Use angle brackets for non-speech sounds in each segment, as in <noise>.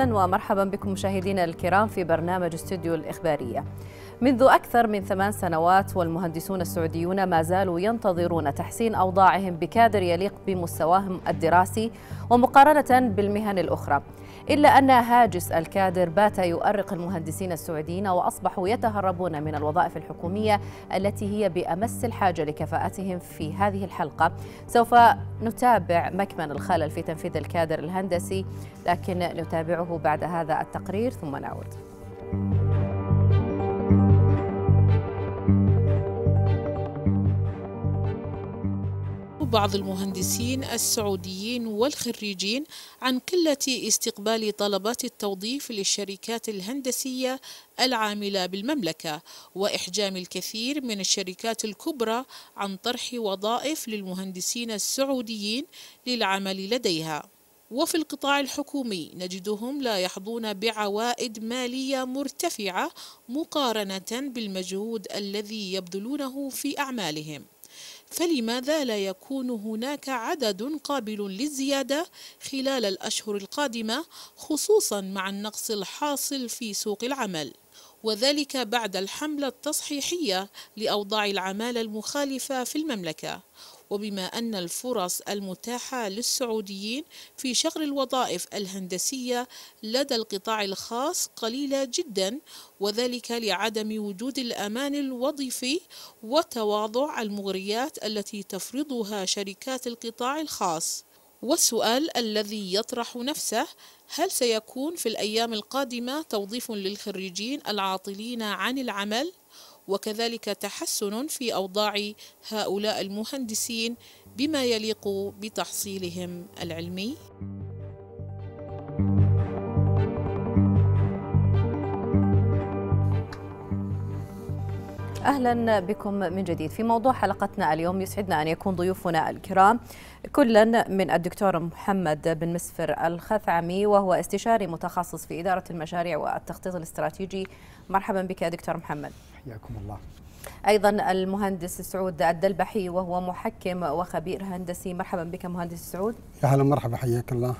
اهلا ومرحبا بكم مشاهدينا الكرام في برنامج استوديو الاخباريه. منذ اكثر من ثمان سنوات والمهندسون السعوديون ما زالوا ينتظرون تحسين اوضاعهم بكادر يليق بمستواهم الدراسي ومقارنه بالمهن الاخرى. إلا أن هاجس الكادر بات يؤرق المهندسين السعوديين وأصبحوا يتهربون من الوظائف الحكومية التي هي بأمس الحاجة لكفاءتهم في هذه الحلقة سوف نتابع مكمن الخلل في تنفيذ الكادر الهندسي لكن نتابعه بعد هذا التقرير ثم نعود بعض المهندسين السعوديين والخريجين عن قلة استقبال طلبات التوظيف للشركات الهندسية العاملة بالمملكة وإحجام الكثير من الشركات الكبرى عن طرح وظائف للمهندسين السعوديين للعمل لديها وفي القطاع الحكومي نجدهم لا يحظون بعوائد مالية مرتفعة مقارنة بالمجهود الذي يبذلونه في أعمالهم فلماذا لا يكون هناك عدد قابل للزيادة خلال الأشهر القادمة خصوصا مع النقص الحاصل في سوق العمل؟ وذلك بعد الحملة التصحيحية لأوضاع العمالة المخالفة في المملكة وبما أن الفرص المتاحة للسعوديين في شغل الوظائف الهندسية لدى القطاع الخاص قليلة جدا وذلك لعدم وجود الأمان الوظيفي وتواضع المغريات التي تفرضها شركات القطاع الخاص والسؤال الذي يطرح نفسه هل سيكون في الأيام القادمة توظيف للخريجين العاطلين عن العمل؟ وكذلك تحسن في أوضاع هؤلاء المهندسين بما يليق بتحصيلهم العلمي اهلا بكم من جديد في موضوع حلقتنا اليوم يسعدنا ان يكون ضيوفنا الكرام كلا من الدكتور محمد بن مسفر الخثعمي وهو استشاري متخصص في اداره المشاريع والتخطيط الاستراتيجي مرحبا بك يا دكتور محمد حياكم الله ايضا المهندس سعود الدلبحي وهو محكم وخبير هندسي مرحبا بك مهندس سعود يا هلا مرحبا حياك الله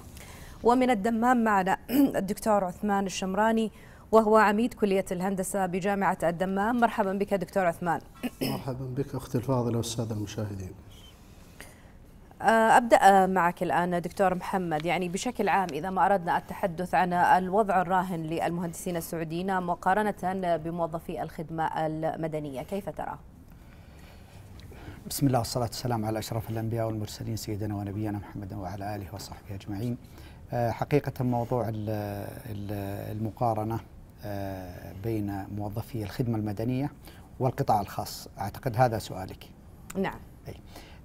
ومن الدمام معنا الدكتور عثمان الشمراني وهو عميد كلية الهندسة بجامعة الدمام مرحبا بك دكتور عثمان مرحبا بك أختي الفاضلة والسادة المشاهدين آه، أبدأ معك الآن دكتور محمد يعني بشكل عام إذا ما أردنا التحدث عن الوضع الراهن للمهندسين السعوديين مقارنة بموظفي الخدمة المدنية كيف ترى؟ بسم الله والصلاة والسلام على أشرف الأنبياء والمرسلين سيدنا ونبينا محمد وعلى آله وصحبه أجمعين آه، حقيقة موضوع المقارنة آه، بين موظفي الخدمة المدنية والقطاع الخاص أعتقد هذا سؤالك نعم أي.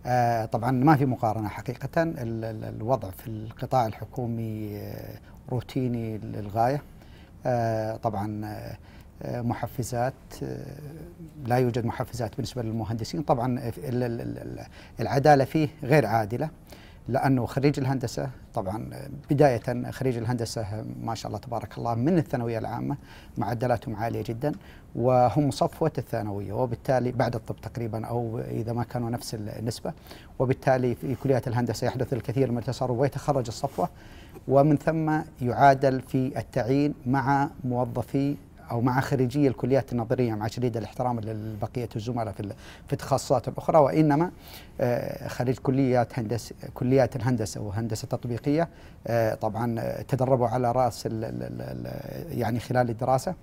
آه، طبعا ما في مقارنه حقيقه الوضع في القطاع الحكومي آه، روتيني للغايه آه، طبعا محفزات لا يوجد محفزات بالنسبه للمهندسين طبعا العداله فيه غير عادله لانه خريج الهندسه طبعا بدايه خريج الهندسه ما شاء الله تبارك الله من الثانويه العامه معدلاتهم عاليه جدا وهم صفوه الثانويه وبالتالي بعد الطب تقريبا او اذا ما كانوا نفس النسبه وبالتالي في كليات الهندسه يحدث الكثير من التصرف ويتخرج الصفوه ومن ثم يعادل في التعيين مع موظفي او مع خريجي الكليات النظريه مع شديد الاحترام لبقيه الزملاء في في التخصصات الاخرى وانما آه، خريج كليات هندسه كليات الهندسه وهندسه تطبيقيه آه، طبعا آه، تدربوا على راس يعني خلال الدراسه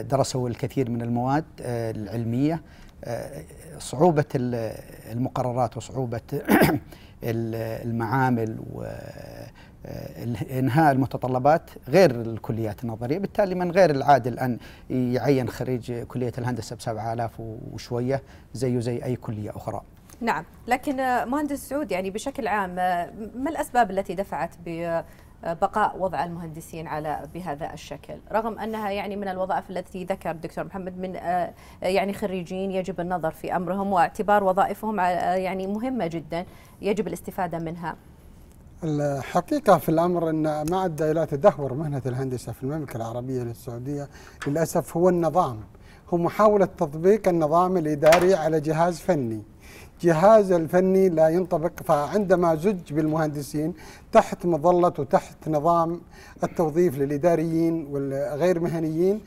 درسوا الكثير من المواد العلميه صعوبه المقررات وصعوبه <coughs> المعامل و آه، انهاء المتطلبات غير الكليات النظريه، بالتالي من غير العادل ان يعين خريج كليه الهندسه ب 7000 وشويه زيه زي اي كليه اخرى. نعم، لكن آه، مهندس سعود يعني بشكل عام آه، ما الاسباب التي دفعت ب بقاء وضع المهندسين على بهذا الشكل رغم انها يعني من الوظائف التي ذكر الدكتور محمد من يعني خريجين يجب النظر في امرهم واعتبار وظائفهم يعني مهمه جدا يجب الاستفاده منها الحقيقة في الأمر أن ما أدى إلى تدهور مهنة الهندسة في المملكة العربية للسعودية للأسف هو النظام هو محاولة تطبيق النظام الإداري على جهاز فني جهاز الفني لا ينطبق فعندما زج بالمهندسين تحت مظلة وتحت نظام التوظيف للإداريين والغير مهنيين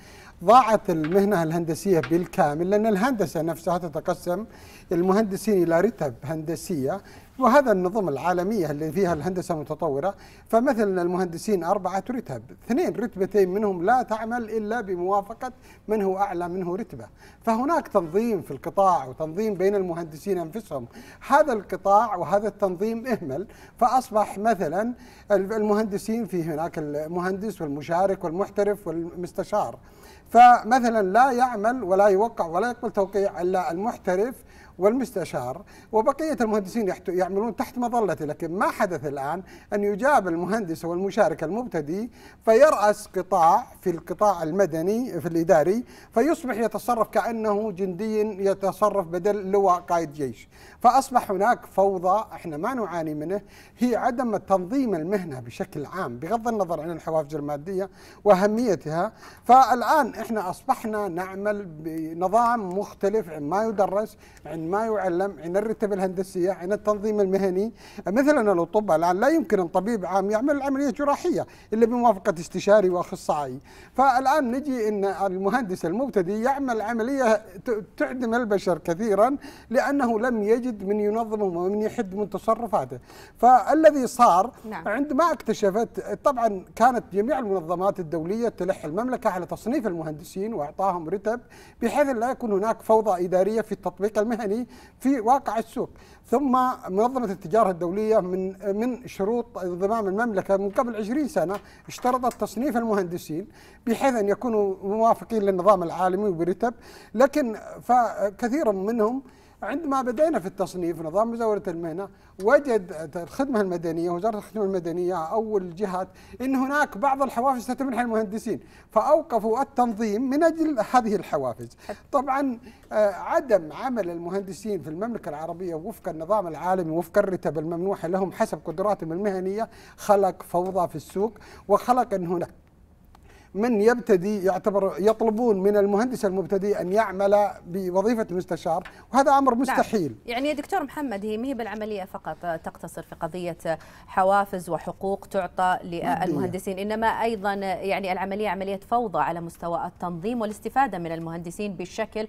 ضاعت المهنة الهندسية بالكامل لأن الهندسة نفسها تتقسم المهندسين إلى رتب هندسية وهذا النظم العالمية اللي فيها الهندسة المتطورة فمثلا المهندسين أربعة رتب اثنين رتبتين منهم لا تعمل إلا بموافقة من هو أعلى منه رتبة فهناك تنظيم في القطاع وتنظيم بين المهندسين أنفسهم هذا القطاع وهذا التنظيم إهمل فأصبح مثلا المهندسين في هناك المهندس والمشارك والمحترف والمستشار فمثلا لا يعمل ولا يوقع ولا يقبل توقيع إلا المحترف والمستشار وبقية المهندسين يعملون تحت مظلته لكن ما حدث الآن أن يجاب المهندس والمشارك المبتدئ فيرأس قطاع في القطاع المدني في الإداري فيصبح يتصرف كأنه جندي يتصرف بدل لواء قائد جيش فأصبح هناك فوضى احنا ما نعاني منه هي عدم تنظيم المهنة بشكل عام بغض النظر عن الحوافز المادية وأهميتها فالآن احنا أصبحنا نعمل بنظام مختلف ما يدرس عن ما يعلم عن الرتب الهندسية عن التنظيم المهني مثلا الأطباء الآن لا يمكن أن طبيب عام يعمل العملية جراحية إلا بموافقة استشاري وأخصائي فالآن نجي أن المهندس المبتدئ يعمل عملية تعدم البشر كثيرا لأنه لم يجد من ينظم ومن يحد من تصرفاته فالذي صار نعم. عندما اكتشفت طبعا كانت جميع المنظمات الدولية تلح المملكة على تصنيف المهندسين وأعطاهم رتب بحيث لا يكون هناك فوضى إدارية في التطبيق المهني المالي في واقع السوق ثم منظمة التجارة الدولية من من شروط انضمام المملكة من قبل 20 سنة اشترطت تصنيف المهندسين بحيث أن يكونوا موافقين للنظام العالمي وبرتب لكن فكثير منهم عندما بدأنا في التصنيف نظام مزاولة المهنة وجد الخدمة المدنية وزارة الخدمة المدنية أو الجهات أن هناك بعض الحوافز تتمنح المهندسين فأوقفوا التنظيم من أجل هذه الحوافز طبعا آه، عدم عمل المهندسين في المملكة العربية وفق النظام العالمي وفق الرتب الممنوحة لهم حسب قدراتهم المهنية خلق فوضى في السوق وخلق أن هناك من يبتدي يعتبر يطلبون من المهندس المبتدئ ان يعمل بوظيفه مستشار وهذا امر نعم. مستحيل نعم. يعني يا دكتور محمد هي مهي بالعمليه فقط تقتصر في قضيه حوافز وحقوق تعطى للمهندسين انما ايضا يعني العمليه عمليه فوضى على مستوى التنظيم والاستفاده من المهندسين بالشكل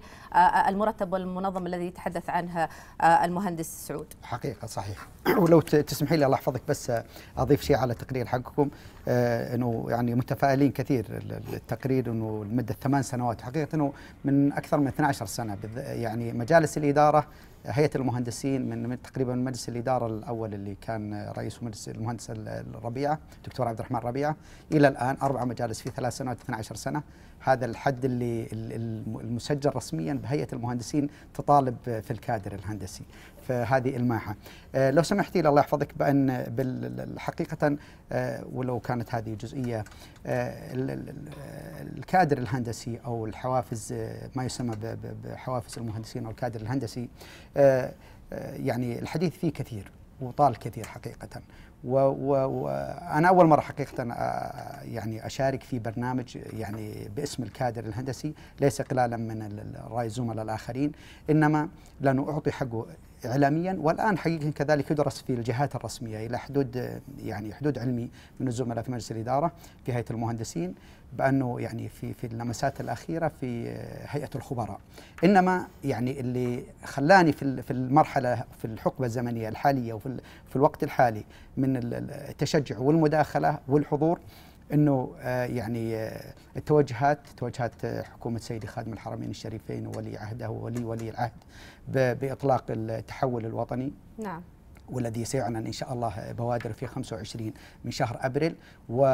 المرتب والمنظم الذي يتحدث عنه المهندس سعود حقيقه صحيح ولو تسمحي لي الله يحفظك بس اضيف شيء على تقرير حقكم آه، انه يعني متفائلين كثير التقرير انه لمده ثمان سنوات حقيقه انه من اكثر من 12 سنه يعني مجالس الاداره هيئه المهندسين من, تقريبا مجلس الاداره الاول اللي كان رئيس مجلس المهندس الربيعه دكتور عبد الرحمن ربيعه الى الان اربع مجالس في ثلاث سنوات 12 سنه هذا الحد اللي المسجل رسميا بهيئه المهندسين تطالب في الكادر الهندسي في هذه الماحة آه، لو سمحتي الله يحفظك بأن حقيقة آه، ولو كانت هذه جزئية آه، الكادر الهندسي أو الحوافز ما يسمى بحوافز المهندسين أو الكادر الهندسي يعني الحديث فيه كثير وطال كثير حقيقة وانا اول مره حقيقه آه، آه، يعني اشارك في برنامج يعني باسم الكادر الهندسي ليس قلالا من راي الزملاء الاخرين انما لانه اعطي حقه اعلاميا والان حقيقه كذلك يدرس في الجهات الرسميه الى حدود يعني حدود علمي من الزملاء في مجلس الاداره في هيئه المهندسين بانه يعني في في اللمسات الاخيره في هيئه الخبراء انما يعني اللي خلاني في في المرحله في الحقبه الزمنيه الحاليه وفي في الوقت الحالي من التشجع والمداخله والحضور انه آه، يعني آه، التوجهات توجهات حكومه سيدي خادم الحرمين الشريفين وولي عهده وولي ولي العهد باطلاق التحول الوطني نعم والذي سيعلن ان شاء الله بوادر في 25 من شهر ابريل و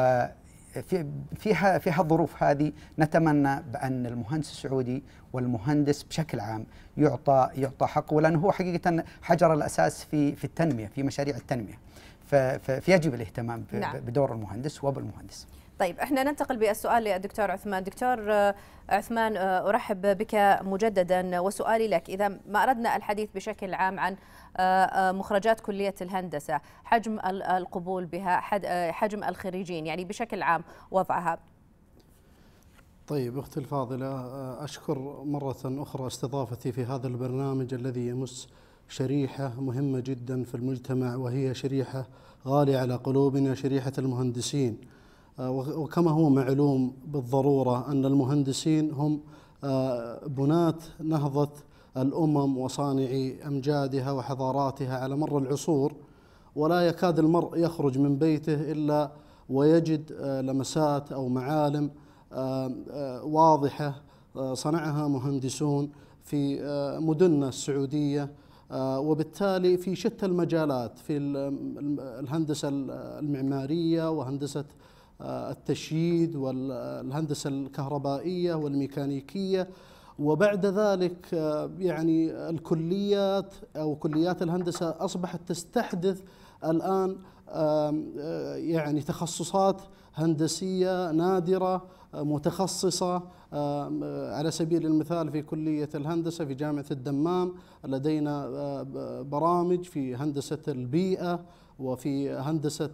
في فيها فيها الظروف هذه نتمنى بان المهندس السعودي والمهندس بشكل عام يعطى يعطى حقه لانه هو حقيقه حجر الاساس في في التنميه في مشاريع التنميه فيجب الاهتمام نعم. بدور المهندس وبالمهندس طيب احنا ننتقل بالسؤال للدكتور عثمان دكتور آه، عثمان آه، ارحب بك مجددا وسؤالي لك اذا ما اردنا الحديث بشكل عام عن آه، مخرجات كليه الهندسه حجم القبول بها حجم الخريجين يعني بشكل عام وضعها طيب اختي الفاضله اشكر مره اخرى استضافتي في هذا البرنامج الذي يمس شريحه مهمه جدا في المجتمع وهي شريحه غاليه على قلوبنا شريحه المهندسين آه، وكما هو معلوم بالضروره ان المهندسين هم آه، بناة نهضة الأمم وصانعي أمجادها وحضاراتها على مر العصور ولا يكاد المرء يخرج من بيته إلا ويجد آه، لمسات أو معالم واضحة صنعها مهندسون في مدننا السعودية وبالتالي في شتى المجالات في الهندسة المعمارية وهندسة التشييد والهندسة الكهربائية والميكانيكية وبعد ذلك آه، يعني الكليات أو كليات الهندسة أصبحت تستحدث الآن آه، يعني تخصصات هندسية نادرة آه، متخصصة على سبيل المثال في كلية الهندسة في جامعة الدمام لدينا برامج في هندسة البيئة وفي هندسة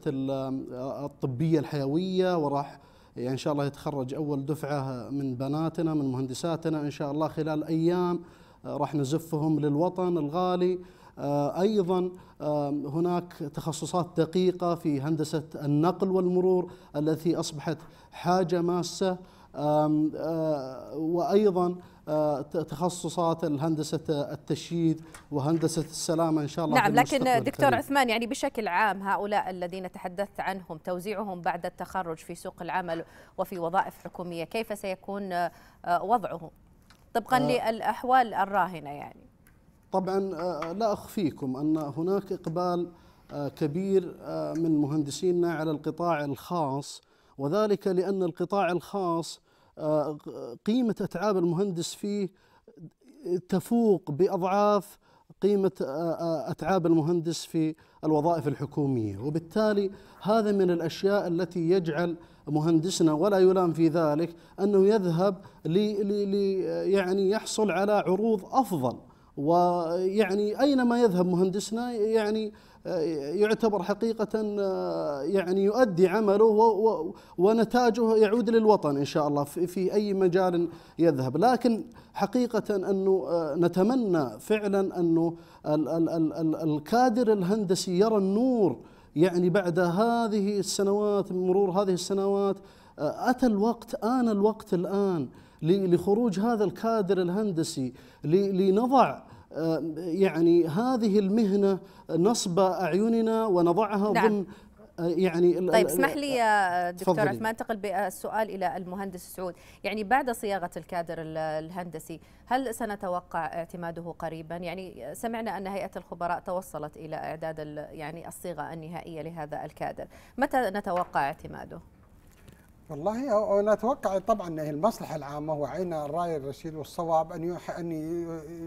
الطبية الحيوية وراح يعني إن شاء الله يتخرج أول دفعة من بناتنا من مهندساتنا إن شاء الله خلال أيام راح نزفهم للوطن الغالي آه، ايضا آه، هناك تخصصات دقيقه في هندسه النقل والمرور التي اصبحت حاجه ماسه آه، وايضا آه، تخصصات الهندسه التشييد وهندسه السلامه ان شاء الله نعم لكن دكتور كريم. عثمان يعني بشكل عام هؤلاء الذين تحدثت عنهم توزيعهم بعد التخرج في سوق العمل وفي وظائف حكوميه كيف سيكون آه، وضعهم طبقا آه للاحوال الراهنه يعني طبعا آه، لا اخفيكم ان هناك اقبال كبير من مهندسينا على القطاع الخاص وذلك لان القطاع الخاص قيمة أتعاب المهندس فيه تفوق بأضعاف قيمة آه، آه، أتعاب المهندس في الوظائف الحكومية وبالتالي هذا من الأشياء التي يجعل مهندسنا ولا يلام في ذلك أنه يذهب لي لي يعني يحصل على عروض أفضل ويعني أينما يذهب مهندسنا يعني يعتبر حقيقة آه، يعني يؤدي عمله ونتاجه يعود للوطن إن شاء الله في أي مجال يذهب لكن حقيقة أنه آه، نتمنى فعلا أنه الكادر الهندسي يرى النور يعني بعد هذه السنوات مرور هذه السنوات آه، أتى الوقت آن الوقت الآن لخروج هذا الكادر الهندسي لنضع آه، يعني هذه المهنة نصب أعيننا ونضعها نعم. ضمن آه، يعني طيب اسمح لي يا دكتور عثمان انتقل بالسؤال الى المهندس سعود، يعني بعد صياغه الكادر الهندسي، هل سنتوقع اعتماده قريبا؟ يعني سمعنا ان هيئه الخبراء توصلت الى اعداد يعني الصيغه النهائيه لهذا الكادر، متى نتوقع اعتماده؟ والله انا اتوقع طبعا المصلحة العامة وعين الرأي الرشيد والصواب أن أن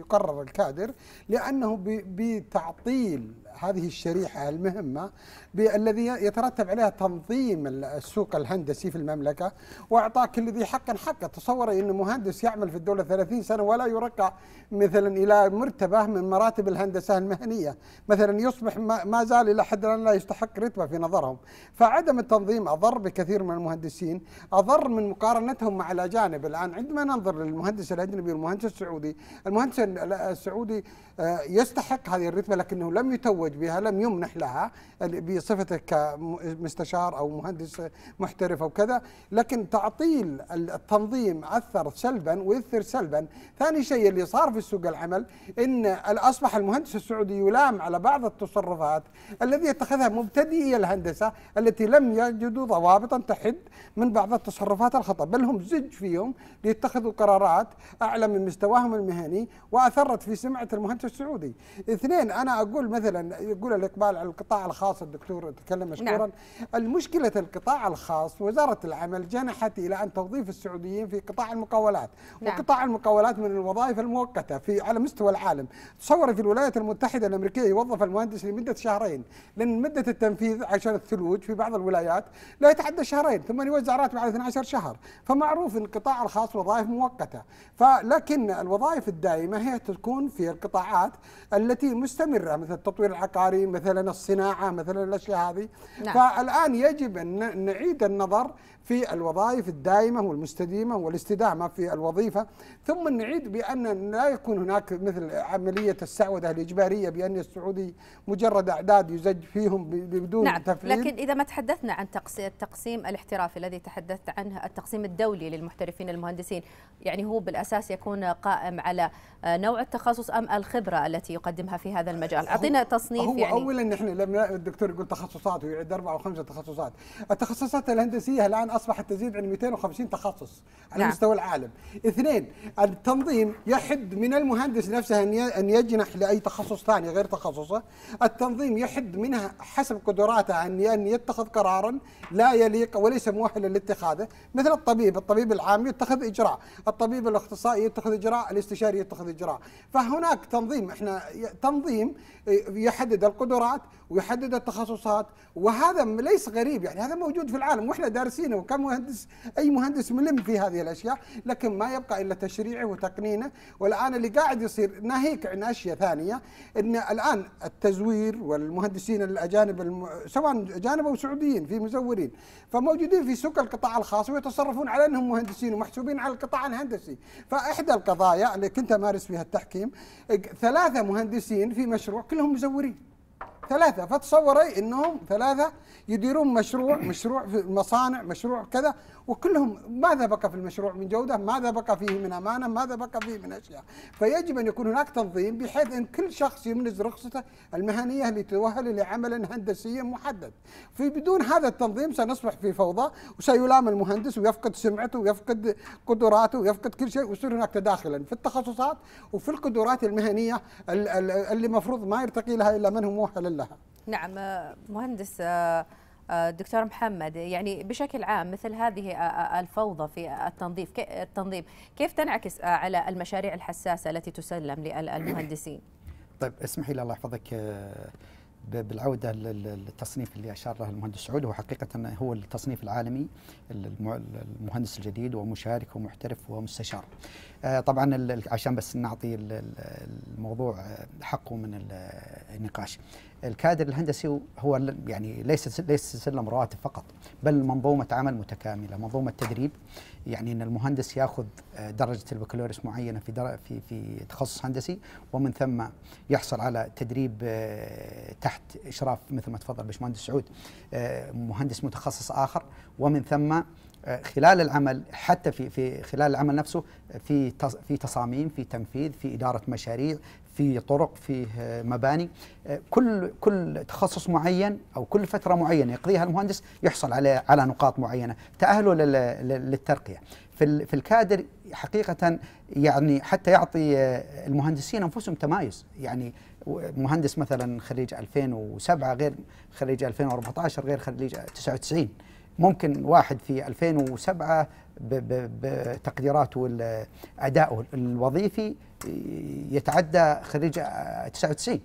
يقرر الكادر لأنه بتعطيل هذه الشريحة المهمة الذي يترتب عليها تنظيم السوق الهندسي في المملكة وإعطاء كل ذي حق حقه تصور أن مهندس يعمل في الدولة 30 سنة ولا يرقى مثلا إلى مرتبة من مراتب الهندسة المهنية مثلا يصبح ما زال إلى حد الآن لا يستحق رتبة في نظرهم فعدم التنظيم أضر بكثير من المهندسين أضر من مقارنتهم مع الأجانب الآن عندما ننظر للمهندس الأجنبي والمهندس السعودي المهندس السعودي آه، يستحق هذه الرتبة لكنه لم يتوج تزوج بها لم يمنح لها بصفتك كمستشار أو مهندس محترف أو كذا لكن تعطيل التنظيم أثر سلبا ويؤثر سلبا ثاني شيء اللي صار في سوق العمل إن أصبح المهندس السعودي يلام على بعض التصرفات الذي يتخذها مبتدئي الهندسة التي لم يجدوا ضوابطا تحد من بعض التصرفات الخطأ بل هم زج فيهم ليتخذوا قرارات أعلى من مستواهم المهني وأثرت في سمعة المهندس السعودي اثنين أنا أقول مثلا يقول الاقبال على القطاع الخاص الدكتور تكلم نعم. مشكورا نعم. المشكله القطاع الخاص وزاره العمل جنحت الى ان توظيف السعوديين في قطاع المقاولات نعم. وقطاع المقاولات من الوظائف المؤقته في على مستوى العالم تصور في الولايات المتحده الامريكيه يوظف المهندس لمده شهرين لان مده التنفيذ عشان الثلوج في بعض الولايات لا يتعدى شهرين ثم يوزع راتبه على 12 شهر فمعروف ان القطاع الخاص وظائف مؤقته فلكن الوظائف الدائمه هي تكون في القطاعات التي مستمره مثل التطوير العقاري العقاري مثلا الصناعه مثلا الاشياء هذه نعم. فالان يجب ان نعيد النظر في الوظائف الدائمة والمستديمة والاستدامة في الوظيفة ثم نعيد بأن لا يكون هناك مثل عملية السعودة الإجبارية بأن السعودي مجرد أعداد يزج فيهم بدون نعم تفعيل لكن إذا ما تحدثنا عن التقسيم الاحترافي الذي تحدثت عنه التقسيم الدولي للمحترفين المهندسين يعني هو بالأساس يكون قائم على نوع التخصص أم الخبرة التي يقدمها في هذا المجال أعطينا تصنيف هو يعني أولا نحن لما الدكتور يقول تخصصات ويعد أو خمسة تخصصات التخصصات الهندسية الآن اصبحت تزيد عن 250 تخصص على نعم. مستوى العالم. اثنين التنظيم يحد من المهندس نفسه ان ان يجنح لاي تخصص ثاني غير تخصصه. التنظيم يحد منها حسب قدراته ان ان يتخذ قرارا لا يليق وليس مؤهلا لاتخاذه، مثل الطبيب، الطبيب العام يتخذ اجراء، الطبيب الاختصائي يتخذ اجراء، الاستشاري يتخذ اجراء. فهناك تنظيم احنا تنظيم يحدد القدرات ويحدد التخصصات وهذا ليس غريب يعني هذا موجود في العالم واحنا دارسينه وكم مهندس اي مهندس ملم في هذه الاشياء لكن ما يبقى الا تشريعه وتقنينه والان اللي قاعد يصير ناهيك عن اشياء ثانيه ان الان التزوير والمهندسين الاجانب الم... سواء اجانب او سعوديين في مزورين فموجودين في سوق القطاع الخاص ويتصرفون على انهم مهندسين ومحسوبين على القطاع الهندسي فاحدى القضايا اللي كنت امارس فيها التحكيم إيه، ثلاثه مهندسين في مشروع كل كلهم مزورين ثلاثة فتصوري انهم ثلاثة يديرون مشروع مشروع في مصانع مشروع كذا وكلهم ماذا بقى في المشروع من جوده؟ ماذا بقى فيه من امانه؟ ماذا بقى فيه من اشياء؟ فيجب ان يكون هناك تنظيم بحيث ان كل شخص يمنز رخصته المهنيه لتؤهل لعمل هندسي محدد. في بدون هذا التنظيم سنصبح في فوضى وسيلام المهندس ويفقد سمعته ويفقد قدراته ويفقد كل شيء ويصير هناك تداخلا في التخصصات وفي القدرات المهنيه اللي المفروض ما يرتقي لها الا من هو مؤهل لها. نعم آه، مهندس آه، آه، دكتور محمد يعني بشكل عام مثل هذه آه، آه، الفوضى في التنظيف التنظيم كيف تنعكس على المشاريع الحساسة التي تسلم للمهندسين؟ <coughs> طيب اسمحي لي الله يحفظك بالعودة للتصنيف اللي أشار له المهندس سعود هو حقيقة هو التصنيف العالمي المهندس الجديد ومشارك ومحترف ومستشار طبعا عشان بس نعطي الموضوع حقه من النقاش الكادر الهندسي هو يعني ليس ليس سلم رواتب فقط بل منظومه عمل متكامله منظومه تدريب يعني ان المهندس ياخذ آه، درجه البكالوريوس معينه في في في تخصص هندسي ومن ثم يحصل على تدريب آه، تحت اشراف مثل ما تفضل باشمهندس سعود آه، مهندس متخصص اخر ومن ثم خلال العمل حتى في في خلال العمل نفسه في في تصاميم في تنفيذ في اداره مشاريع في طرق في آه، مباني آه، كل كل تخصص معين او كل فتره معينه يقضيها المهندس يحصل على على نقاط معينه تاهله للترقيه في في الكادر حقيقه يعني حتى يعطي آه، المهندسين انفسهم تمايز يعني مهندس مثلا خريج 2007 غير خريج 2014 غير خريج 99 ممكن واحد في 2007 بتقديراته أدائه الوظيفي يتعدى خريج 99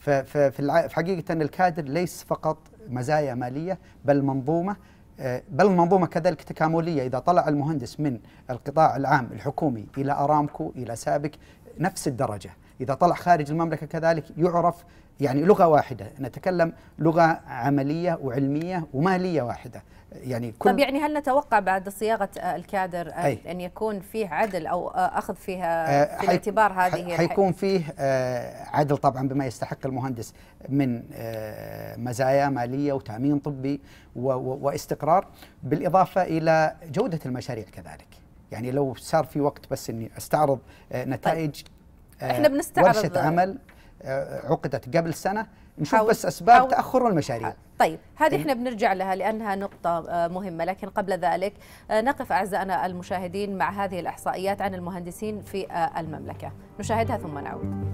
ففي حقيقة الكادر ليس فقط مزايا مالية بل منظومة آه، بل المنظومة كذلك تكاملية إذا طلع المهندس من القطاع العام الحكومي إلى أرامكو إلى سابك نفس الدرجة إذا طلع خارج المملكة كذلك يعرف يعني لغة واحدة نتكلم لغة عملية وعلمية ومالية واحدة يعني كل طب يعني هل نتوقع بعد صياغة الكادر أي. أن يكون فيه عدل أو أخذ فيها أه، في الاعتبار هذه حيكون فيه أه، عدل طبعا بما يستحق المهندس من أه، مزايا مالية وتأمين طبي واستقرار بالإضافة إلى جودة المشاريع كذلك يعني لو صار في وقت بس أني أستعرض نتائج طيب. احنا بنستعرض ورشة عمل آه، عقدت قبل سنه نشوف بس اسباب تاخر المشاريع طيب هذه إيه. احنا بنرجع لها لانها نقطه آه، مهمه لكن قبل ذلك آه، نقف اعزائنا المشاهدين مع هذه الاحصائيات عن المهندسين في المملكه نشاهدها ثم نعود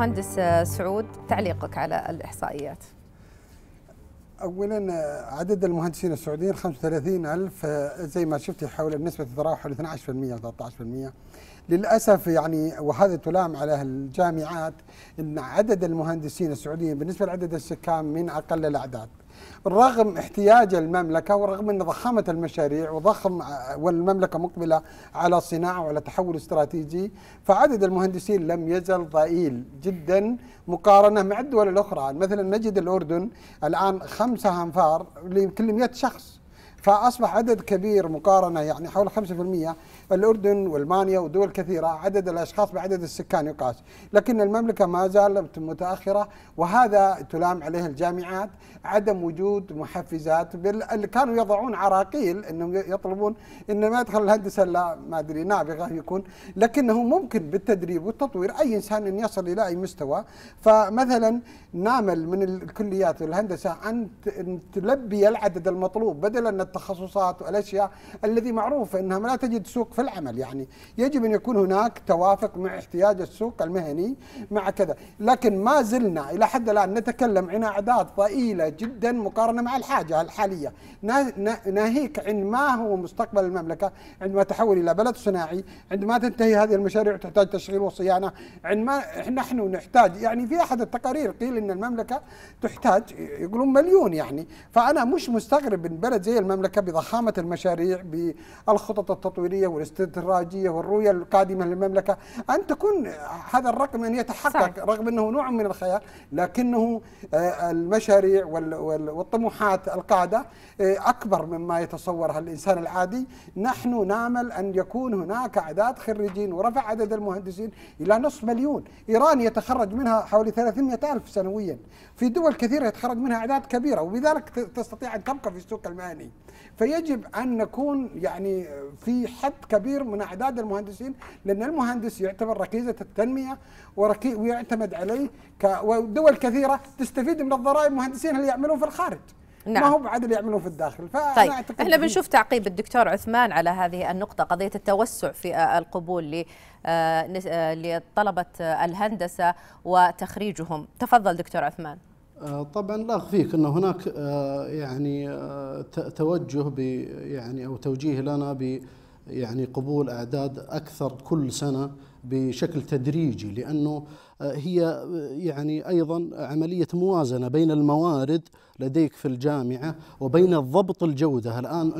مهندس سعود تعليقك على الإحصائيات اولا عدد المهندسين السعوديين 35000 زي ما شفتي حول بنسبه تتراوح حول 12% 13% للاسف يعني وهذا تلام على الجامعات ان عدد المهندسين السعوديين بالنسبه لعدد السكان من اقل الاعداد رغم احتياج المملكة ورغم أن ضخامة المشاريع وضخم والمملكة مقبلة على صناعة وعلى تحول استراتيجي فعدد المهندسين لم يزل ضئيل جدا مقارنة مع الدول الأخرى مثلا نجد الأردن الآن خمسة أنفار لكل 100 شخص فأصبح عدد كبير مقارنة يعني حول 5% الأردن والمانيا ودول كثيرة عدد الأشخاص بعدد السكان يقاس لكن المملكة ما زالت متأخرة وهذا تلام عليه الجامعات عدم وجود محفزات اللي كانوا يضعون عراقيل أنهم يطلبون أن ما يدخل الهندسة إلا ما أدري نابغة يكون لكنه ممكن بالتدريب والتطوير أي إنسان أن يصل إلى أي مستوى فمثلا نامل من الكليات والهندسة أن تلبي العدد المطلوب بدلا أن التخصصات والأشياء الذي معروف أنها لا تجد سوق في العمل يعني يجب أن يكون هناك توافق مع احتياج السوق المهني مع كذا لكن ما زلنا إلى حد الآن نتكلم عن أعداد ضئيلة جدا مقارنة مع الحاجة الحالية ناهيك عن ما هو مستقبل المملكة عندما تحول إلى بلد صناعي عندما تنتهي هذه المشاريع وتحتاج تشغيل وصيانة عندما نحن نحتاج يعني في أحد التقارير قيل أن المملكة تحتاج يقولون مليون يعني فأنا مش مستغرب من بلد زي المملكة بضخامة المشاريع بالخطط التطويرية والاستثمار الاستدراجيه والرؤيه القادمه للمملكه ان تكون هذا الرقم ان يعني يتحقق صحيح. رغم انه نوع من الخيال لكنه آه، المشاريع والطموحات القاده آه، اكبر مما يتصورها الانسان العادي نحن نامل ان يكون هناك اعداد خريجين ورفع عدد المهندسين الى نصف مليون ايران يتخرج منها حوالي 300 الف سنويا في دول كثيره يتخرج منها اعداد كبيره وبذلك تستطيع ان تبقى في السوق المهني فيجب ان نكون يعني في حد كبير من اعداد المهندسين لان المهندس يعتبر ركيزه التنميه وركي ويعتمد عليه ك ودول كثيره تستفيد من الضرائب المهندسين اللي يعملون في الخارج نعم. ما هو بعد اللي يعملون في الداخل فأنا طيب أعتقد احنا بنشوف تعقيب الدكتور عثمان على هذه النقطه قضيه التوسع في آه، القبول آه، آه، لطلبه الهندسه وتخريجهم تفضل دكتور عثمان آه، طبعا لا اخفيك ان هناك آه، يعني آه، توجه يعني او توجيه لنا ب يعني قبول اعداد اكثر كل سنه بشكل تدريجي لانه هي يعني ايضا عمليه موازنه بين الموارد لديك في الجامعه وبين ضبط الجوده الان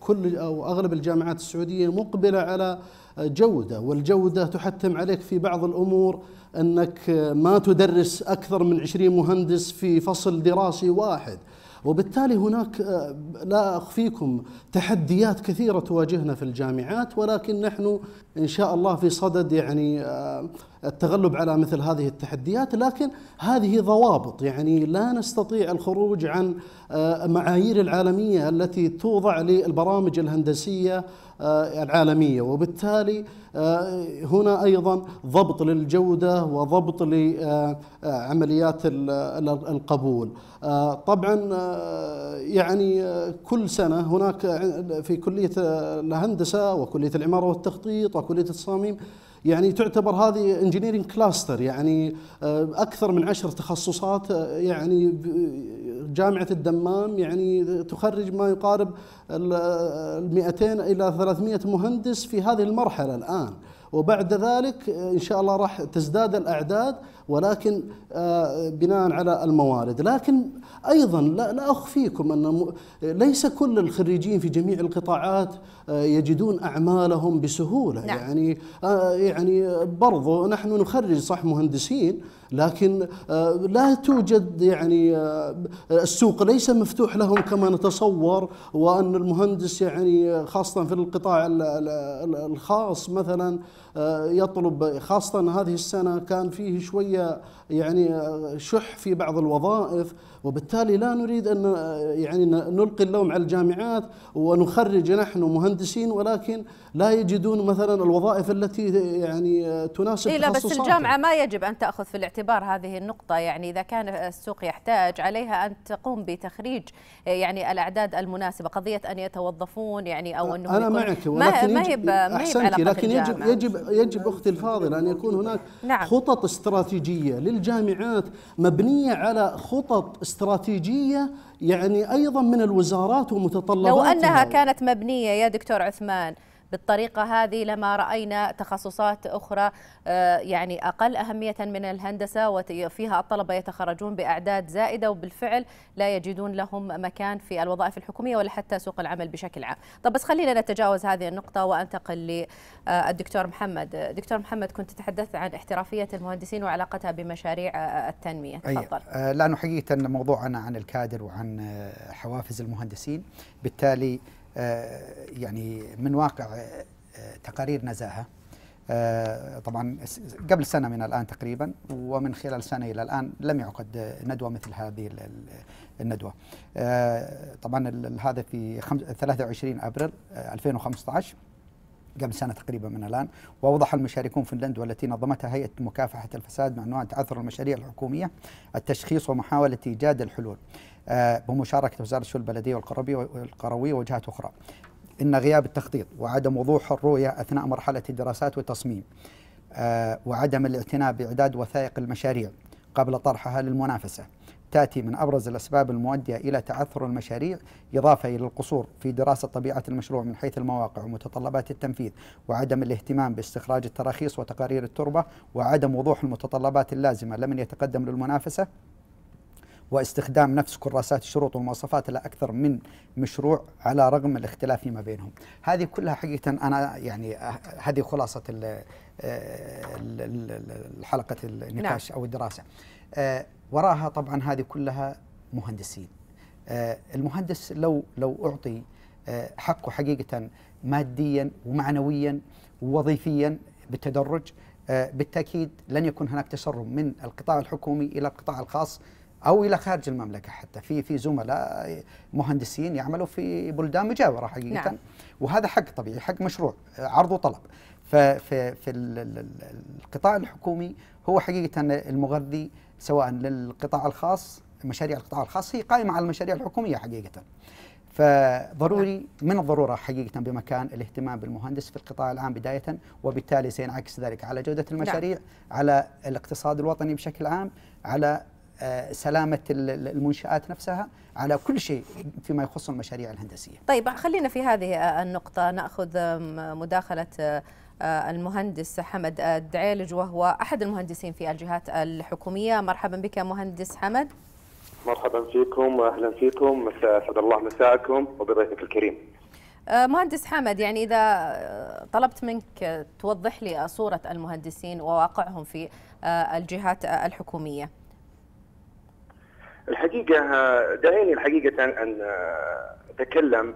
كل او اغلب الجامعات السعوديه مقبله على جودة والجودة تحتم عليك في بعض الأمور أنك ما تدرس أكثر من عشرين مهندس في فصل دراسي واحد وبالتالي هناك آه، لا أخفيكم تحديات كثيرة تواجهنا في الجامعات ولكن نحن ان شاء الله في صدد يعني آه، التغلب على مثل هذه التحديات لكن هذه ضوابط يعني لا نستطيع الخروج عن آه، معايير العالميه التي توضع للبرامج الهندسيه آه، العالميه وبالتالي هنا ايضا ضبط للجوده وضبط لعمليات القبول طبعا يعني كل سنه هناك في كليه الهندسه وكليه العماره والتخطيط وكليه التصاميم يعني تعتبر هذه انجينيرنج كلاستر يعني آه، اكثر من عشر تخصصات آه، يعني جامعه الدمام يعني تخرج ما يقارب ال 200 آه، الى 300 مهندس في هذه المرحله الان وبعد ذلك ان شاء الله راح تزداد الاعداد ولكن آه، بناء على الموارد لكن أيضا لا أخفيكم أن ليس كل الخريجين في جميع القطاعات آه، يجدون أعمالهم بسهولة نعم. يعني آه، يعني برضو نحن نخرج صح مهندسين لكن آه، لا توجد يعني آه، السوق ليس مفتوح لهم كما نتصور وان المهندس يعني آه، خاصه في القطاع الخاص مثلا يطلب خاصه هذه السنه كان فيه شويه يعني شح في بعض الوظائف وبالتالي لا نريد أن يعني نلقي اللوم على الجامعات ونخرج نحن مهندسين ولكن لا يجدون مثلا الوظائف التي يعني تناسب إيه لا بس الجامعة ما يجب أن تأخذ في الاعتبار هذه النقطة يعني إذا كان السوق يحتاج عليها أن تقوم بتخريج يعني الأعداد المناسبة قضية أن يتوظفون يعني أو أنه أنا معك ولكن ما, ما يجب أحسنتي لكن يجب يجب يجب أختي الفاضلة أن يكون هناك نعم. خطط استراتيجية للجامعات مبنية على خطط استراتيجية يعني أيضا من الوزارات ومتطلباتها لو أنها كانت مبنية يا دكتور عثمان بالطريقة هذه لما رأينا تخصصات أخرى آه، يعني أقل أهمية من الهندسة وفيها الطلبة يتخرجون بأعداد زائدة وبالفعل لا يجدون لهم مكان في الوظائف الحكومية ولا حتى سوق العمل بشكل عام طب بس خلينا نتجاوز هذه النقطة وأنتقل للدكتور آه، محمد دكتور محمد كنت تتحدث عن احترافية المهندسين وعلاقتها بمشاريع آه، التنمية تفضل لأنه حقيقة موضوعنا عن الكادر وعن حوافز المهندسين بالتالي آه، يعني من واقع آه، تقارير نزاهه آه، طبعا قبل سنه من الان تقريبا ومن خلال سنه الى الان لم يعقد ندوه مثل هذه الندوه. طبعا هذا في 23 ابريل 2015 قبل سنة تقريبا من الآن وأوضح المشاركون فنلندا والتي نظمتها هيئة مكافحة الفساد معنوان تعثر المشاريع الحكومية التشخيص ومحاولة إيجاد الحلول آه، بمشاركة وزارة الشؤون البلدية والقروية وجهات أخرى إن غياب التخطيط وعدم وضوح الرؤية أثناء مرحلة الدراسات والتصميم آه، وعدم الاعتناء بإعداد وثائق المشاريع قبل طرحها للمنافسة تأتي من أبرز الأسباب المؤدية إلى تعثر المشاريع إضافة إلى القصور في دراسة طبيعة المشروع من حيث المواقع ومتطلبات التنفيذ وعدم الاهتمام باستخراج التراخيص وتقارير التربة وعدم وضوح المتطلبات اللازمة لمن يتقدم للمنافسة واستخدام نفس كراسات الشروط والمواصفات لأكثر من مشروع على رغم الاختلاف فيما بينهم هذه كلها حقيقة أنا يعني هذه خلاصة آه، الحلقة نعم. النقاش نعم. أو الدراسة آه، وراها طبعا هذه كلها مهندسين آه، المهندس لو لو اعطي آه، حقه حقيقه ماديا ومعنويا ووظيفيا بالتدرج بالتاكيد لن يكون هناك تسرب من القطاع الحكومي الى القطاع الخاص او الى خارج المملكه حتى في في زملاء مهندسين يعملوا في بلدان مجاوره حقيقه نعم. وهذا حق طبيعي حق مشروع عرض وطلب ففي في القطاع الحكومي هو حقيقه المغذي سواء للقطاع الخاص مشاريع القطاع الخاص هي قائمة على المشاريع الحكومية حقيقة فضروري من الضرورة حقيقة بمكان الاهتمام بالمهندس في القطاع العام بداية وبالتالي سينعكس ذلك على جودة نعم. المشاريع نعم. على الاقتصاد الوطني بشكل عام على آه، سلامة المنشآت نفسها على كل شيء فيما يخص المشاريع الهندسية طيب خلينا في هذه آه، النقطة نأخذ مداخلة آه، آه، المهندس حمد آه، الدعيلج وهو أحد المهندسين في الجهات الحكومية مرحبا بك مهندس حمد مرحبا فيكم واهلا فيكم اسعد الله مساءكم وبضيفك الكريم. آه، مهندس حمد يعني اذا طلبت منك توضح لي صوره المهندسين وواقعهم في الجهات الحكوميه. الحقيقه دعيني الحقيقه ان اتكلم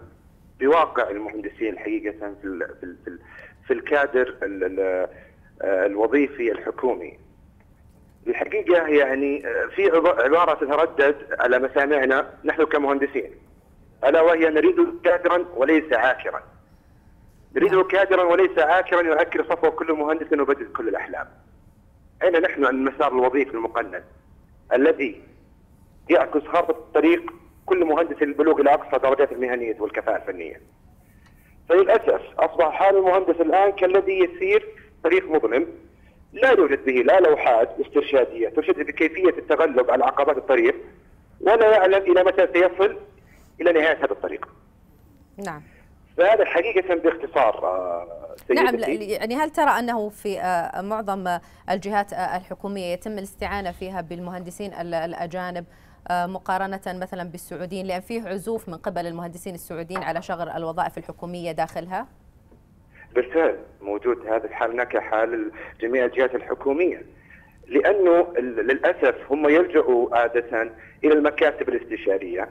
بواقع المهندسين حقيقه في في في الكادر آه، الوظيفي الحكومي الحقيقة يعني آه، في عبارة تتردد على مسامعنا نحن كمهندسين ألا وهي نريد كادرا وليس عاكرا نريد نعم. كادرا وليس عاكرا يعكر صفو كل مهندس وبدل كل الأحلام أين نحن عن المسار الوظيفي المقنن الذي يعكس خارطة الطريق كل مهندس البلوغ الأقصى درجات المهنية والكفاءة الفنية فللاسف اصبح حال المهندس الان كالذي يسير طريق مظلم لا يوجد به لا لوحات استرشاديه ترشد بكيفيه التغلب على عقبات الطريق ولا يعلم الى متى سيصل الى نهايه هذا الطريق. نعم. فهذا حقيقه باختصار آه، نعم يعني هل ترى انه في آه، معظم الجهات آه، الحكوميه يتم الاستعانه فيها بالمهندسين الاجانب آه، مقارنة مثلا بالسعوديين لأن فيه عزوف من قبل المهندسين السعوديين على شغل الوظائف الحكومية داخلها؟ بالفعل موجود هذا الحال كحال جميع الجهات الحكومية لأنه للأسف هم يلجؤوا عادة إلى المكاتب الاستشارية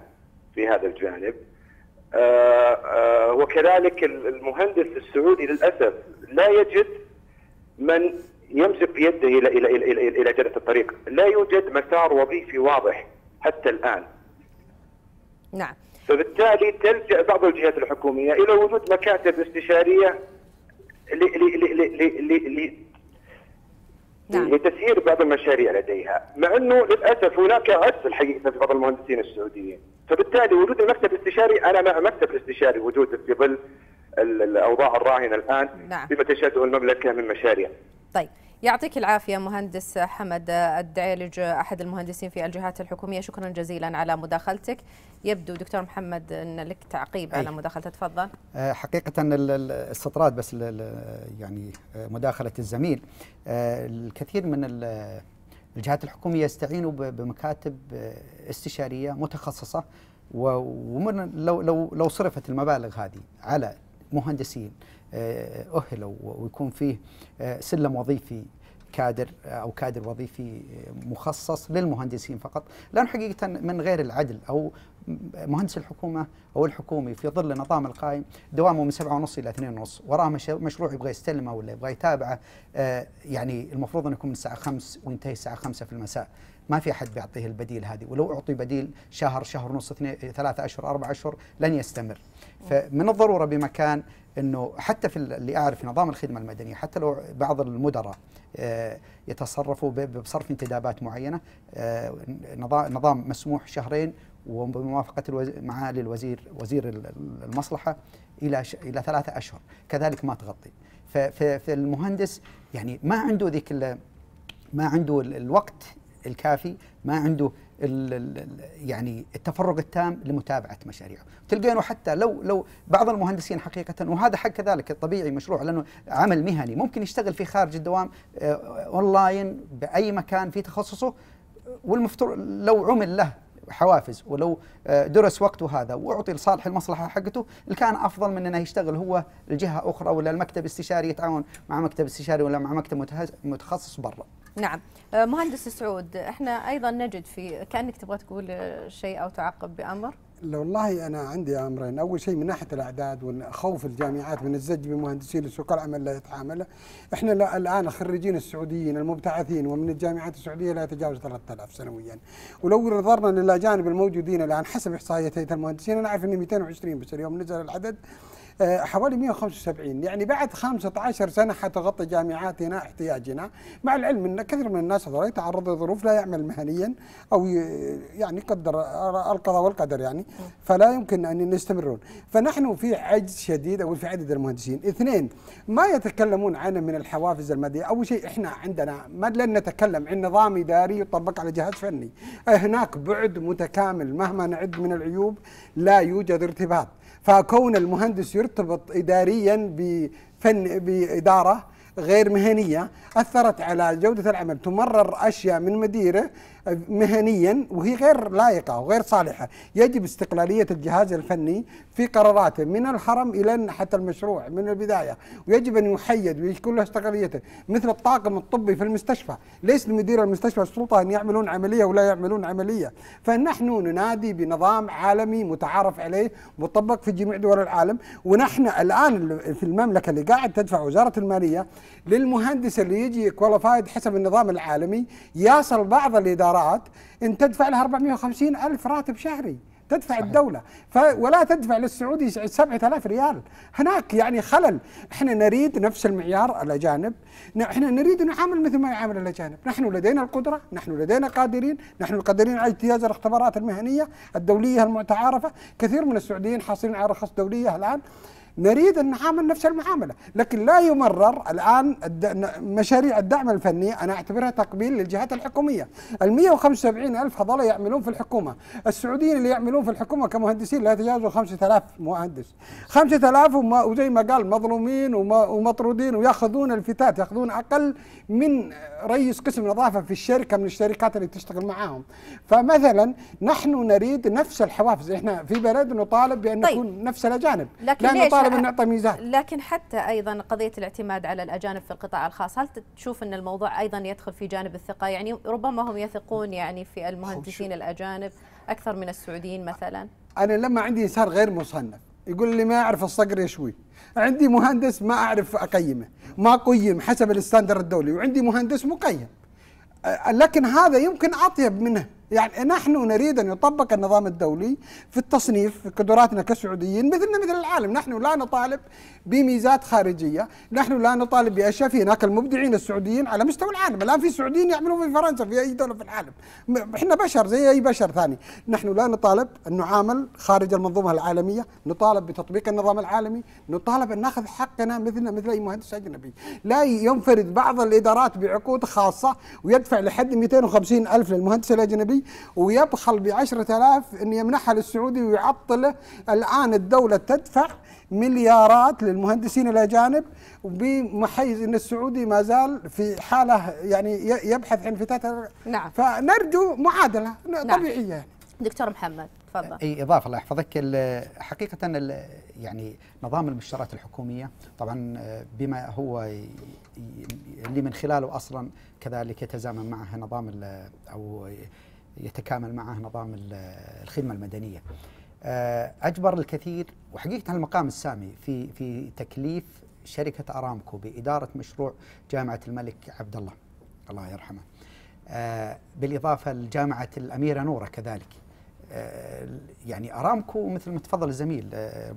في هذا الجانب آه، آه، وكذلك المهندس السعودي للأسف لا يجد من يمسك بيده إلى إلى إلى إلى, إلى الطريق لا يوجد مسار وظيفي واضح حتى الآن نعم فبالتالي تلجأ بعض الجهات الحكومية إلى وجود مكاتب استشارية نعم. لتسيير بعض المشاريع لديها مع أنه للأسف هناك عجز الحقيقة في بعض المهندسين السعوديين فبالتالي وجود المكتب الاستشاري أنا مع مكتب الاستشاري وجود في ظل الأوضاع الراهنة الآن نعم. بما تشهده المملكة من مشاريع طيب يعطيك العافية مهندس حمد الدعيلج أحد المهندسين في الجهات الحكومية شكرا جزيلا على مداخلتك يبدو دكتور محمد أن لك تعقيب أي. على مداخلة تفضل أه، حقيقة الاستطراد بس يعني أه، مداخلة الزميل أه، الكثير من الجهات الحكومية يستعينوا بمكاتب استشارية متخصصة ومن لو لو لو صرفت المبالغ هذه على مهندسين آه، أهلوا ويكون فيه آه، سلم وظيفي كادر آه، او كادر وظيفي مخصص للمهندسين فقط، لانه حقيقه من غير العدل او مهندس الحكومه او الحكومي في ظل النظام القائم دوامه من سبعة ونص الى اثنين ونص، وراه مشروع يبغى يستلمه ولا يبغى يتابعه يعني المفروض انه يكون من الساعه 5 وينتهي الساعه 5 في المساء، ما في احد بيعطيه البديل هذه ولو اعطي بديل شهر شهر ونص اثنين ثلاثة اشهر اربع اشهر لن يستمر فمن الضروره بمكان انه حتى في اللي اعرف نظام الخدمه المدنيه حتى لو بعض المدراء آه، يتصرفوا بصرف انتدابات معينه آه، نظام مسموح شهرين وبموافقه معالي الوزير وزير المصلحه الى الى ثلاثه اشهر كذلك ما تغطي فالمهندس يعني ما عنده ذيك ما عنده الوقت الكافي ما عنده يعني التفرغ التام لمتابعه مشاريعه، تلقى انه حتى لو لو بعض المهندسين حقيقه وهذا حق كذلك طبيعي مشروع لانه عمل مهني ممكن يشتغل في خارج الدوام اونلاين آه، باي مكان في تخصصه والمفترض لو عمل له حوافز ولو آه، درس وقته هذا واعطي لصالح المصلحه حقته كان افضل من انه يشتغل هو لجهه اخرى ولا المكتب الاستشاري يتعاون مع مكتب استشاري ولا مع مكتب متخصص برا. نعم آه، مهندس سعود احنا ايضا نجد في كانك تبغى تقول آه، شيء او تعقب بامر لو والله انا عندي امرين، اول شيء من ناحيه الاعداد وخوف الجامعات من الزج بمهندسين لسوق العمل لا يتعامل، احنا لا الان الخريجين السعوديين المبتعثين ومن الجامعات السعوديه لا يتجاوز 3000 سنويا، ولو نظرنا للاجانب الموجودين الان حسب احصائيات هيئه المهندسين انا اعرف ان 220 بس اليوم نزل العدد آه، حوالي 175 يعني بعد 15 سنه حتغطي جامعاتنا احتياجنا مع العلم ان كثير من الناس هذول يتعرض لظروف لا يعمل مهنيا او يعني قدر القضاء والقدر يعني فلا يمكن ان نستمرون فنحن في عجز شديد او في عدد المهندسين اثنين ما يتكلمون عنه من الحوافز الماديه اول شيء احنا عندنا ما لن نتكلم عن نظام اداري يطبق على جهاز فني هناك بعد متكامل مهما نعد من العيوب لا يوجد ارتباط فكون المهندس يرتبط إداريا بفن بإدارة غير مهنية أثرت على جودة العمل تمرر أشياء من مديره مهنيا وهي غير لائقة وغير صالحة يجب استقلالية الجهاز الفني في قراراته من الحرم إلى حتى المشروع من البداية ويجب أن يحيد ويكون له استقلاليته مثل الطاقم الطبي في المستشفى ليس لمدير المستشفى السلطة أن يعملون عملية ولا يعملون عملية فنحن ننادي بنظام عالمي متعارف عليه مطبق في جميع دول العالم ونحن الآن في المملكة اللي قاعد تدفع وزارة المالية للمهندس اللي يجي كواليفايد حسب النظام العالمي يصل بعض الإدارات العقارات أن تدفع لها 450 ألف راتب شهري تدفع صحيح. الدولة ف ولا تدفع للسعودي 7000 ريال هناك يعني خلل احنا نريد نفس المعيار الأجانب احنا نريد نعامل مثل ما يعامل الأجانب نحن لدينا القدرة نحن لدينا قادرين نحن القادرين على اجتياز الاختبارات المهنية الدولية المتعارفة كثير من السعوديين حاصلين على رخص دولية الآن نريد أن نعامل نفس المعاملة لكن لا يمرر الآن مشاريع الدعم الفني أنا أعتبرها تقبيل للجهات الحكومية ال 175 ألف هذول يعملون في الحكومة السعوديين اللي يعملون في الحكومة كمهندسين لا يتجاوزوا 5000 مهندس 5000 وزي ما قال مظلومين ومطرودين وياخذون الفتات ياخذون أقل من رئيس قسم نظافة في الشركة من الشركات اللي تشتغل معاهم فمثلا نحن نريد نفس الحوافز احنا في بلد نطالب بأن طيب. نكون نفس الأجانب لكن لا نطالب على نعطى ميزان لكن حتى ايضا قضيه الاعتماد على الاجانب في القطاع الخاص هل تشوف ان الموضوع ايضا يدخل في جانب الثقه يعني ربما هم يثقون يعني في المهندسين الاجانب اكثر من السعوديين مثلا انا لما عندي انسان غير مصنف يقول لي ما اعرف الصقر يشوي عندي مهندس ما اعرف اقيمه ما قيم حسب الستاندر الدولي وعندي مهندس مقيم لكن هذا يمكن اطيب منه يعني نحن نريد أن يطبق النظام الدولي في التصنيف في قدراتنا كسعوديين مثلنا مثل العالم نحن لا نطالب بميزات خارجية نحن لا نطالب بأشياء في هناك المبدعين السعوديين على مستوى العالم الآن في سعوديين يعملون في فرنسا في أي دولة في العالم إحنا بشر زي أي بشر ثاني نحن لا نطالب أن نعامل خارج المنظومة العالمية نطالب بتطبيق النظام العالمي نطالب أن ناخذ حقنا مثلنا مثل أي مهندس أجنبي لا ينفرد بعض الإدارات بعقود خاصة ويدفع لحد 250 ألف للمهندس الأجنبي السعودي ويبخل ب 10000 أن يمنحها للسعودي ويعطله الآن الدولة تدفع مليارات للمهندسين الأجانب بمحيز أن السعودي ما زال في حالة يعني يبحث عن فتاة نعم فنرجو معادلة نعم. طبيعية دكتور محمد تفضل اي اضافه الله يحفظك حقيقه يعني نظام المشترات الحكوميه طبعا بما هو اللي من خلاله اصلا كذلك يتزامن معه نظام او يتكامل معه نظام الخدمه المدنيه. آه، اجبر الكثير وحقيقه المقام السامي في في تكليف شركه ارامكو باداره مشروع جامعه الملك عبد الله الله يرحمه. آه، بالاضافه لجامعه الاميره نوره كذلك. آه، يعني ارامكو مثل ما تفضل الزميل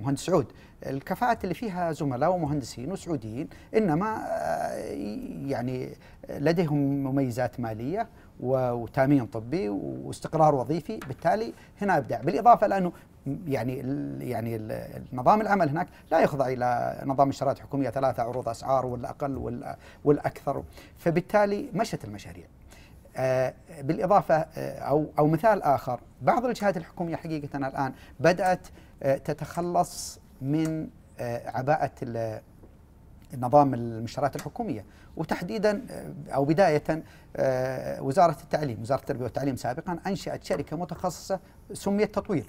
مهندس سعود الكفاءات اللي فيها زملاء ومهندسين وسعوديين انما يعني لديهم مميزات ماليه وتامين طبي واستقرار وظيفي بالتالي هنا ابدع بالاضافه لانه يعني يعني نظام العمل هناك لا يخضع الى نظام الشرائط الحكوميه ثلاثه عروض اسعار والاقل والاكثر فبالتالي مشت المشاريع آه، بالاضافه آه، او او مثال اخر بعض الجهات الحكوميه حقيقه الان بدات آه، تتخلص من عباءه نظام المشتريات الحكوميه وتحديدا آه، او بدايه آه، وزاره التعليم وزاره التربيه والتعليم سابقا انشات شركه متخصصه سميت تطوير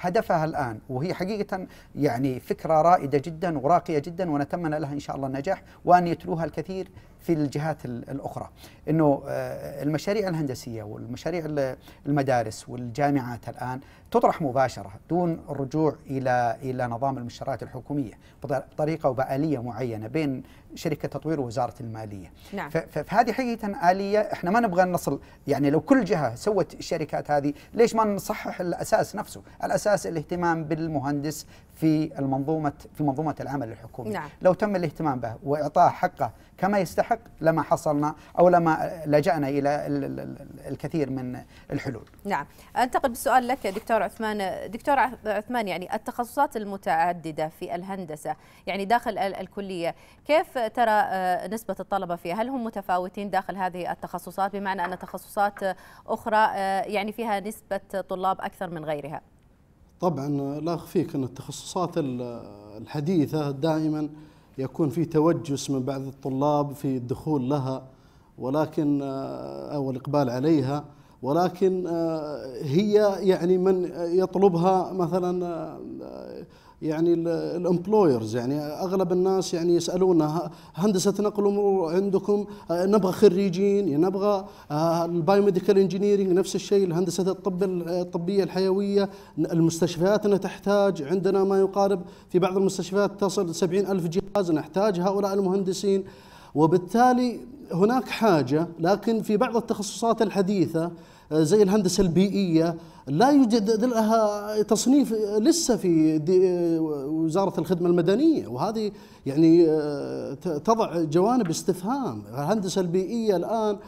هدفها الان وهي حقيقه يعني فكره رائده جدا وراقيه جدا ونتمنى لها ان شاء الله النجاح وان يتلوها الكثير في الجهات الاخرى انه آه، المشاريع الهندسيه والمشاريع المدارس والجامعات الان تطرح مباشره دون الرجوع الى الى نظام المشتريات الحكوميه بطريقه وبآليه معينه بين شركه تطوير ووزاره الماليه نعم. فهذه حقيقه آليه احنا ما نبغى نصل يعني لو كل جهه سوت الشركات هذه ليش ما نصحح الاساس نفسه الاساس الاهتمام بالمهندس في المنظومة في منظومة العمل الحكومي نعم. لو تم الاهتمام به وإعطاه حقه كما يستحق لما حصلنا أو لما لجأنا إلى الكثير من الحلول نعم أنتقل بالسؤال لك دكتور عثمان دكتور عثمان يعني التخصصات المتعددة في الهندسة يعني داخل الكلية كيف ترى آه، نسبة الطلبة فيها هل هم متفاوتين داخل هذه التخصصات بمعنى أن تخصصات أخرى آه، يعني فيها نسبة طلاب أكثر من غيرها طبعا لا اخفيك ان التخصصات الحديثه دائما يكون في توجس من بعض الطلاب في الدخول لها ولكن آه، او الاقبال عليها ولكن آه، هي يعني من يطلبها مثلا آه، يعني الامبلويرز يعني اغلب الناس يعني يسالونا هندسه نقل ومرور عندكم آه، نبغى خريجين نبغى آه، البايوميديكال انجينيرنج نفس الشيء الهندسه الطب الطبيه الحيويه المستشفياتنا تحتاج عندنا ما يقارب في بعض المستشفيات تصل 70 ألف جهاز نحتاج هؤلاء المهندسين وبالتالي هناك حاجه لكن في بعض التخصصات الحديثه آه، زي الهندسه البيئيه لا يوجد لها تصنيف لسه في آه، وزاره الخدمه المدنيه وهذه يعني آه، تضع جوانب استفهام الهندسه البيئيه الان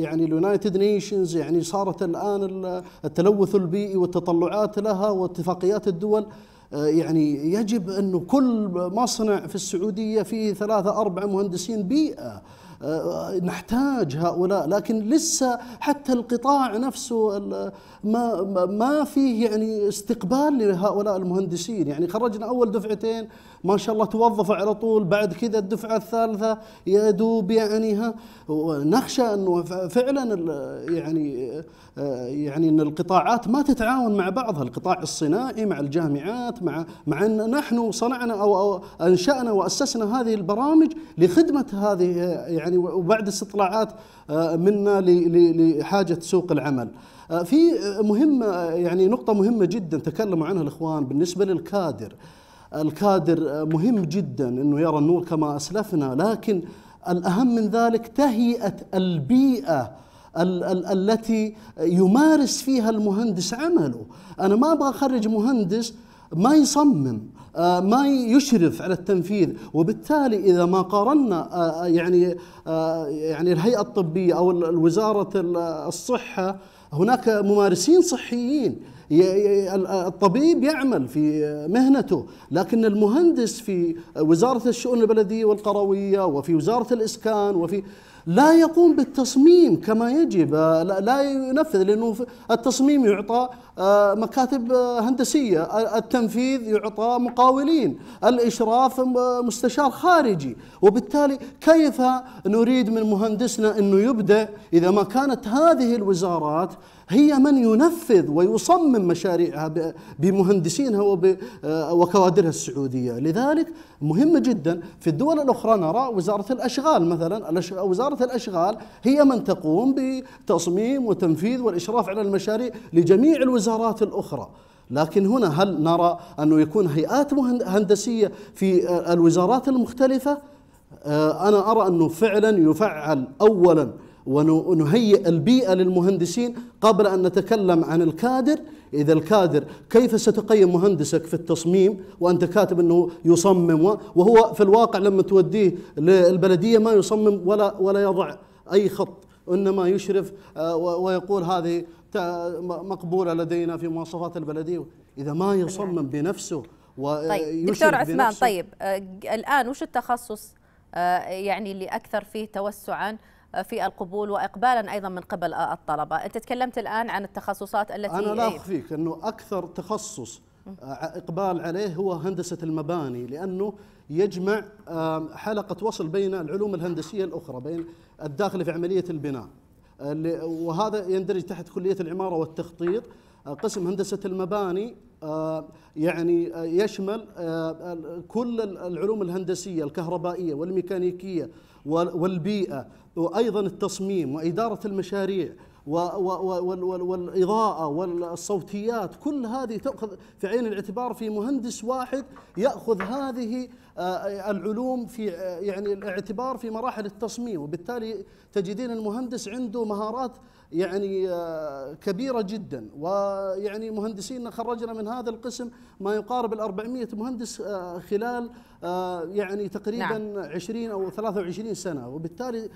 يعني اليونايتد نيشنز يعني صارت الان التلوث البيئي والتطلعات لها واتفاقيات الدول يعني يجب انه كل مصنع في السعوديه فيه ثلاثه اربعه مهندسين بيئه نحتاج هؤلاء لكن لسه حتى القطاع نفسه ما ما فيه يعني استقبال لهؤلاء المهندسين يعني خرجنا اول دفعتين ما شاء الله توظف على طول بعد كذا الدفعة الثالثة يا دوب يعني ها ونخشى أنه فعلا يعني يعني أن القطاعات ما تتعاون مع بعضها القطاع الصناعي مع الجامعات مع مع أن نحن صنعنا أو أنشأنا وأسسنا هذه البرامج لخدمة هذه يعني وبعد استطلاعات منا لحاجة سوق العمل في مهمة يعني نقطة مهمة جدا تكلموا عنها الإخوان بالنسبة للكادر الكادر مهم جدا انه يرى النور كما اسلفنا لكن الاهم من ذلك تهيئه البيئه ال ال التي يمارس فيها المهندس عمله انا ما ابغى اخرج مهندس ما يصمم آه، ما يشرف على التنفيذ وبالتالي اذا ما قارنا آه، آه، يعني يعني الهيئه الطبيه او وزاره الصحه هناك ممارسين صحيين الطبيب يعمل في مهنته لكن المهندس في وزارة الشؤون البلدية والقروية وفي وزارة الإسكان وفي لا يقوم بالتصميم كما يجب آه، لا ينفذ لأنه التصميم يعطى آه، مكاتب آه، هندسية التنفيذ يعطى مقاولين الإشراف مستشار خارجي وبالتالي كيف نريد من مهندسنا أنه يبدأ إذا ما كانت هذه الوزارات هي من ينفذ ويصمم مشاريعها بمهندسينها آه، وكوادرها السعودية لذلك مهمة جدا في الدول الأخرى نرى وزارة الأشغال مثلا وزارة الأشغال هي من تقوم بتصميم وتنفيذ والإشراف على المشاريع لجميع الوزارات الأخرى لكن هنا هل نرى أنه يكون هيئات هندسية في آه، الوزارات المختلفة؟ آه، أنا أرى أنه فعلا يفعل أولا ونهيئ البيئة للمهندسين قبل أن نتكلم عن الكادر إذا الكادر كيف ستقيم مهندسك في التصميم وأنت كاتب أنه يصمم وهو في الواقع لما توديه للبلدية ما يصمم ولا, ولا يضع أي خط إنما يشرف آه، ويقول هذه مقبولة لدينا في مواصفات البلدية إذا ما يصمم بنفسه آه، طيب دكتور عثمان بنفسه طيب آه، الآن وش التخصص يعني اللي أكثر فيه توسعا في القبول واقبالا ايضا من قبل الطلبه انت تكلمت الان عن التخصصات التي انا لا إيه. اخفيك انه اكثر تخصص آه، اقبال عليه هو هندسه المباني لانه يجمع آه، حلقه وصل بين العلوم الهندسيه الاخرى بين الداخل في عمليه البناء آه، وهذا يندرج تحت كليه العماره والتخطيط قسم هندسه المباني يعني يشمل كل العلوم الهندسيه الكهربائيه والميكانيكيه والبيئة وأيضا التصميم وإدارة المشاريع والإضاءة والصوتيات كل هذه تأخذ في عين الاعتبار في مهندس واحد يأخذ هذه آه، العلوم في آه، يعني الاعتبار في مراحل التصميم وبالتالي تجدين المهندس عنده مهارات يعني آه، كبيرة جدا ويعني مهندسين خرجنا من هذا القسم ما يقارب ال 400 مهندس آه، خلال آه، يعني تقريبا نعم. 20 أو 23 سنة وبالتالي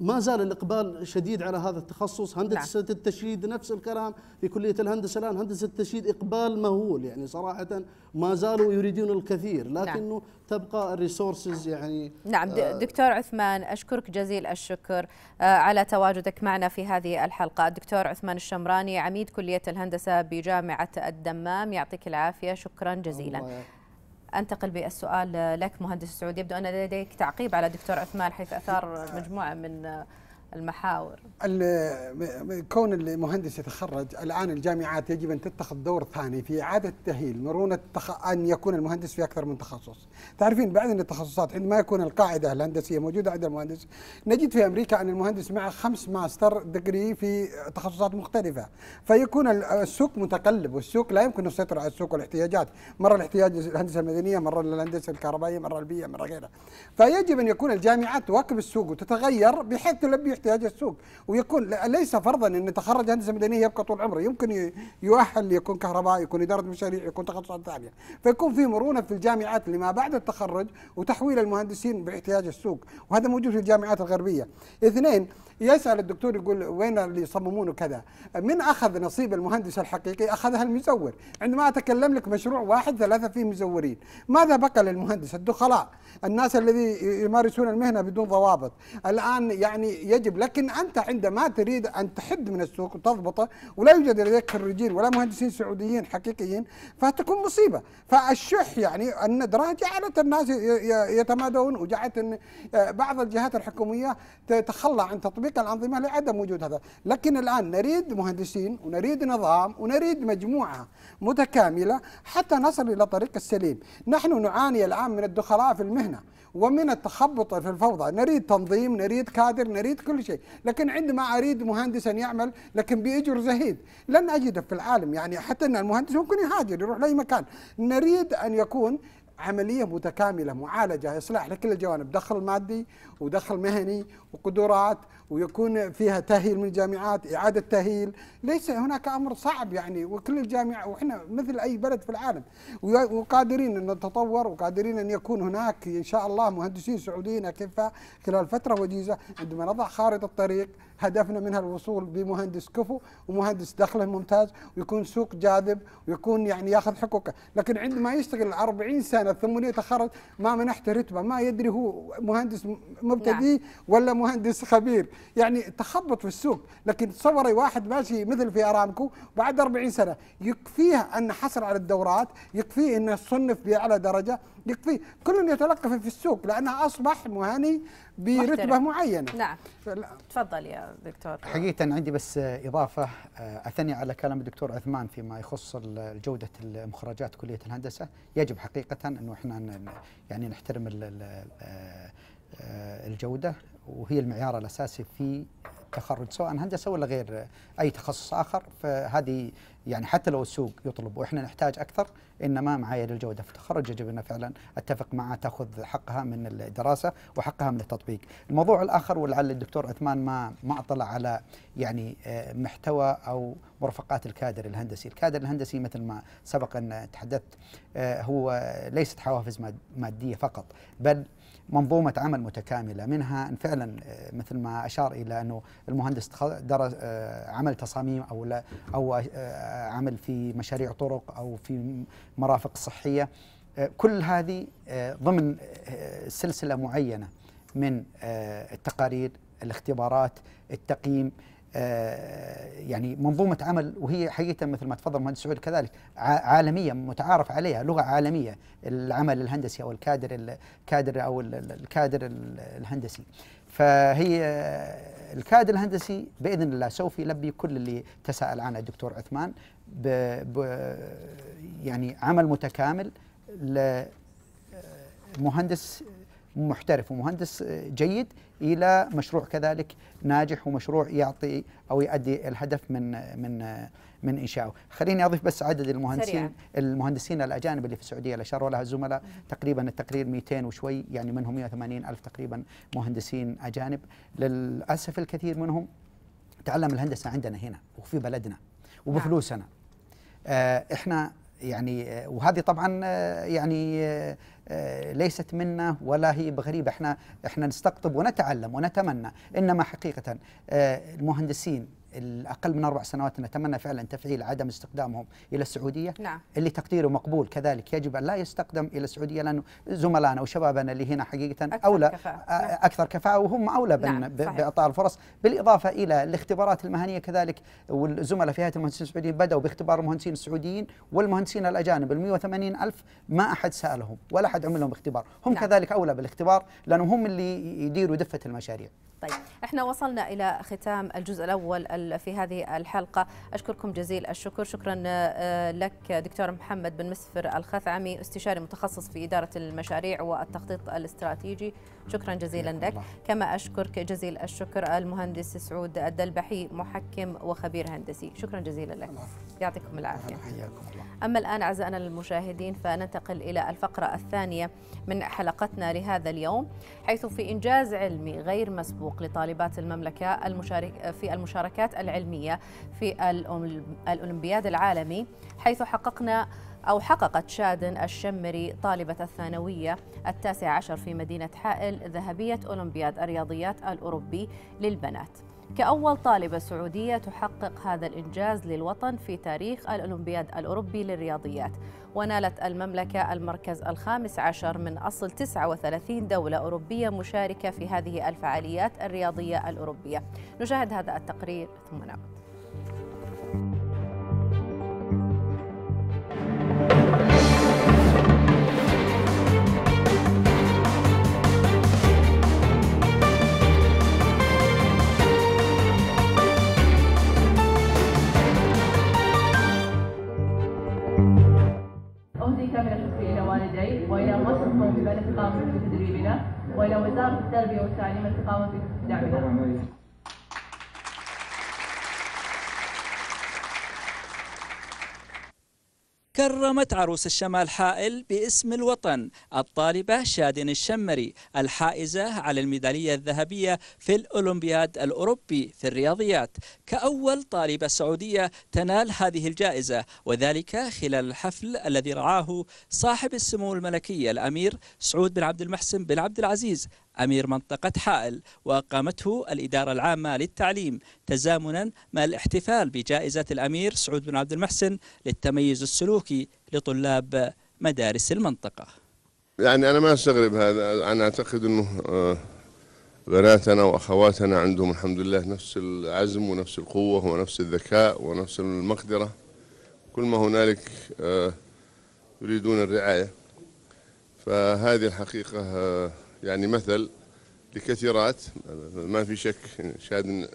ما زال الاقبال شديد على هذا التخصص هندسه لا. نعم. التشييد نفس الكلام في كليه الهندسه الان هندسه التشييد اقبال مهول يعني صراحه ما زالوا يريدون الكثير نعم. لكنه نعم. تبقى الريسورسز يعني نعم آه، دكتور عثمان اشكرك جزيل الشكر آه، على تواجدك معنا في هذه الحلقه الدكتور عثمان الشمراني عميد كليه الهندسه بجامعه الدمام يعطيك العافيه شكرا جزيلا انتقل بالسؤال لك مهندس سعود يبدو ان لديك تعقيب على دكتور عثمان حيث اثار مجموعه من المحاور كون المهندس يتخرج الان الجامعات يجب ان تتخذ دور ثاني في اعاده التاهيل مرونه ان يكون المهندس في اكثر من تخصص تعرفين بعض التخصصات عندما يكون القاعده الهندسيه موجوده عند المهندس نجد في امريكا ان المهندس معه خمس ماستر ديجري في تخصصات مختلفه فيكون السوق متقلب والسوق لا يمكن السيطره على السوق والاحتياجات مره الاحتياج الهندسه المدنيه مره الهندسه الكهربائيه مره البيئه مره غيرها فيجب ان يكون الجامعات تواكب السوق وتتغير بحيث تلبي احتياج السوق ويكون ليس فرضا ان تخرج هندسه مدنيه يبقى طول عمره يمكن يؤهل يكون كهرباء يكون اداره مشاريع يكون تخصصات ثانيه فيكون في مرونه في الجامعات لما بعد التخرج وتحويل المهندسين باحتياج السوق وهذا موجود في الجامعات الغربيه اثنين يسال الدكتور يقول وين اللي يصممونه كذا من اخذ نصيب المهندس الحقيقي اخذها المزور عندما اتكلم لك مشروع واحد ثلاثه فيه مزورين ماذا بقى للمهندس الدخلاء الناس الذي يمارسون المهنه بدون ضوابط الان يعني يجب لكن انت عندما تريد ان تحد من السوق وتضبطه ولا يوجد لديك خريجين ولا مهندسين سعوديين حقيقيين فتكون مصيبه فالشح يعني الندره جعلت الناس يتمادون وجعلت بعض الجهات الحكوميه تتخلى عن تطبيق تطبيق الأنظمة لعدم وجود هذا لكن الآن نريد مهندسين ونريد نظام ونريد مجموعة متكاملة حتى نصل إلى طريق السليم نحن نعاني الآن من الدخلاء في المهنة ومن التخبط في الفوضى نريد تنظيم نريد كادر نريد كل شيء لكن عندما أريد مهندسا يعمل لكن بأجر زهيد لن أجده في العالم يعني حتى أن المهندس ممكن يهاجر يروح لأي مكان نريد أن يكون عمليه متكامله معالجه اصلاح لكل الجوانب دخل مادي ودخل مهني وقدرات ويكون فيها تاهيل من الجامعات إعادة تاهيل ليس هناك أمر صعب يعني وكل الجامعة وإحنا مثل أي بلد في العالم وقادرين أن نتطور وقادرين أن يكون هناك إن شاء الله مهندسين سعوديين أكفاء خلال فترة وجيزة عندما نضع خارطة الطريق هدفنا منها الوصول بمهندس كفو ومهندس دخله ممتاز ويكون سوق جاذب ويكون يعني ياخذ حقوقه لكن عندما يشتغل 40 سنة ثم يتخرج ما منحته رتبة ما يدري هو مهندس مبتدئ نعم. ولا مهندس خبير يعني تخبط في السوق لكن تصوري واحد ماشي مثل في ارامكو بعد 40 سنه يكفيه ان حصل على الدورات يكفيه انه صنف باعلى درجه يكفيه كل يتلقف في السوق لانه اصبح مهني برتبه معينه نعم فلا. تفضل يا دكتور حقيقه عندي بس اضافه آه، اثني على كلام الدكتور عثمان فيما يخص جوده المخرجات كليه الهندسه يجب حقيقه انه احنا يعني نحترم آه، آه، الجودة وهي المعيار الأساسي في تخرج سواء هندسة ولا غير أي تخصص آخر فهذه يعني حتى لو السوق يطلب وإحنا نحتاج أكثر إنما معايير الجودة في التخرج يجب أن فعلا أتفق معها تأخذ حقها من الدراسة وحقها من التطبيق الموضوع الآخر ولعل الدكتور عثمان ما ما أطلع على يعني آه، محتوى أو مرفقات الكادر الهندسي الكادر الهندسي مثل ما سبق أن تحدثت آه، هو ليست حوافز مادية فقط بل منظومه عمل متكامله منها ان فعلا آه، مثل ما اشار الى انه المهندس درس آه، عمل تصاميم او او آه، عمل في مشاريع طرق او في مرافق صحيه كل هذه ضمن سلسله معينه من التقارير الاختبارات التقييم آه، يعني منظومة عمل وهي حقيقة مثل ما تفضل مهندس سعود كذلك عالمية متعارف عليها لغة عالمية العمل الهندسي أو الكادر الكادر أو الكادر الهندسي فهي الكادر الهندسي بإذن الله سوف يلبي كل اللي تساءل عنه الدكتور عثمان ب ب يعني عمل متكامل لمهندس محترف ومهندس آه، جيد الى مشروع كذلك ناجح ومشروع يعطي او يؤدي الهدف من من آه، من انشائه، خليني اضيف بس عدد المهندسين سريع. المهندسين الاجانب اللي في السعوديه اللي اشاروا لها الزملاء تقريبا التقرير 200 وشوي يعني منهم 180 الف تقريبا مهندسين اجانب، للاسف الكثير منهم تعلم الهندسه عندنا هنا وفي بلدنا وبفلوسنا. نعم. آه احنا يعني وهذه طبعا آه، يعني آه، آه، ليست منا ولا هي بغريبه احنا احنا نستقطب ونتعلم ونتمنى انما حقيقه المهندسين الأقل من أربع سنوات نتمنى فعلا تفعيل عدم استقدامهم إلى السعودية نعم. اللي تقديره مقبول كذلك يجب أن لا يستقدم إلى السعودية لانه زملائنا وشبابنا اللي هنا حقيقة أكثر أولى كفاءة. آه، نعم. أكثر كفاءة وهم أولى نعم. بإعطاء الفرص بالإضافة إلى الاختبارات المهنية كذلك والزملاء في هيئة المهندسين السعوديين بدأوا باختبار المهندسين السعوديين والمهندسين الأجانب ال ألف ما أحد سألهم ولا أحد عمل لهم اختبار هم نعم. كذلك أولى بالاختبار لانه هم اللي يديروا دفة المشاريع طيب احنا وصلنا إلى ختام الجزء الأول في هذه الحلقة أشكركم جزيل الشكر شكرا آه، لك دكتور محمد بن مسفر الخثعمي استشاري متخصص في إدارة المشاريع والتخطيط الاستراتيجي شكرا جزيلا لك الله. كما أشكرك جزيل الشكر المهندس سعود الدلبحي محكم وخبير هندسي شكرا جزيلا لك الله. يعطيكم العافية حياكم الله أما الآن أعزائنا المشاهدين فننتقل إلى الفقرة الثانية من حلقتنا لهذا اليوم حيث في إنجاز علمي غير مسبوق لطالبات المملكة المشارك في المشاركات العلمية في الأولمبياد العالمي حيث حققنا أو حققت شادن الشمري طالبة الثانوية التاسع عشر في مدينة حائل ذهبية أولمبياد الرياضيات الأوروبي للبنات كأول طالبة سعودية تحقق هذا الإنجاز للوطن في تاريخ الأولمبياد الأوروبي للرياضيات ونالت المملكة المركز الخامس عشر من أصل 39 دولة أوروبية مشاركة في هذه الفعاليات الرياضية الأوروبية نشاهد هذا التقرير ثم نعود والى وزاره التربيه والتعليم التقاوم بدعمها كرمت عروس الشمال حائل باسم الوطن الطالبة شادن الشمري الحائزة على الميدالية الذهبية في الأولمبياد الأوروبي في الرياضيات كأول طالبة سعودية تنال هذه الجائزة وذلك خلال الحفل الذي رعاه صاحب السمو الملكية الأمير سعود بن عبد المحسن بن عبد العزيز أمير منطقة حائل وأقامته الإدارة العامة للتعليم تزامنا مع الاحتفال بجائزة الأمير سعود بن عبد المحسن للتميز السلوكي لطلاب مدارس المنطقة يعني أنا ما أستغرب هذا أنا أعتقد أنه آه، بناتنا وأخواتنا عندهم الحمد لله نفس العزم ونفس القوة ونفس الذكاء ونفس المقدرة كل ما هنالك آه، يريدون الرعاية فهذه الحقيقة آه، يعني مثل لكثيرات ما في شك شهاد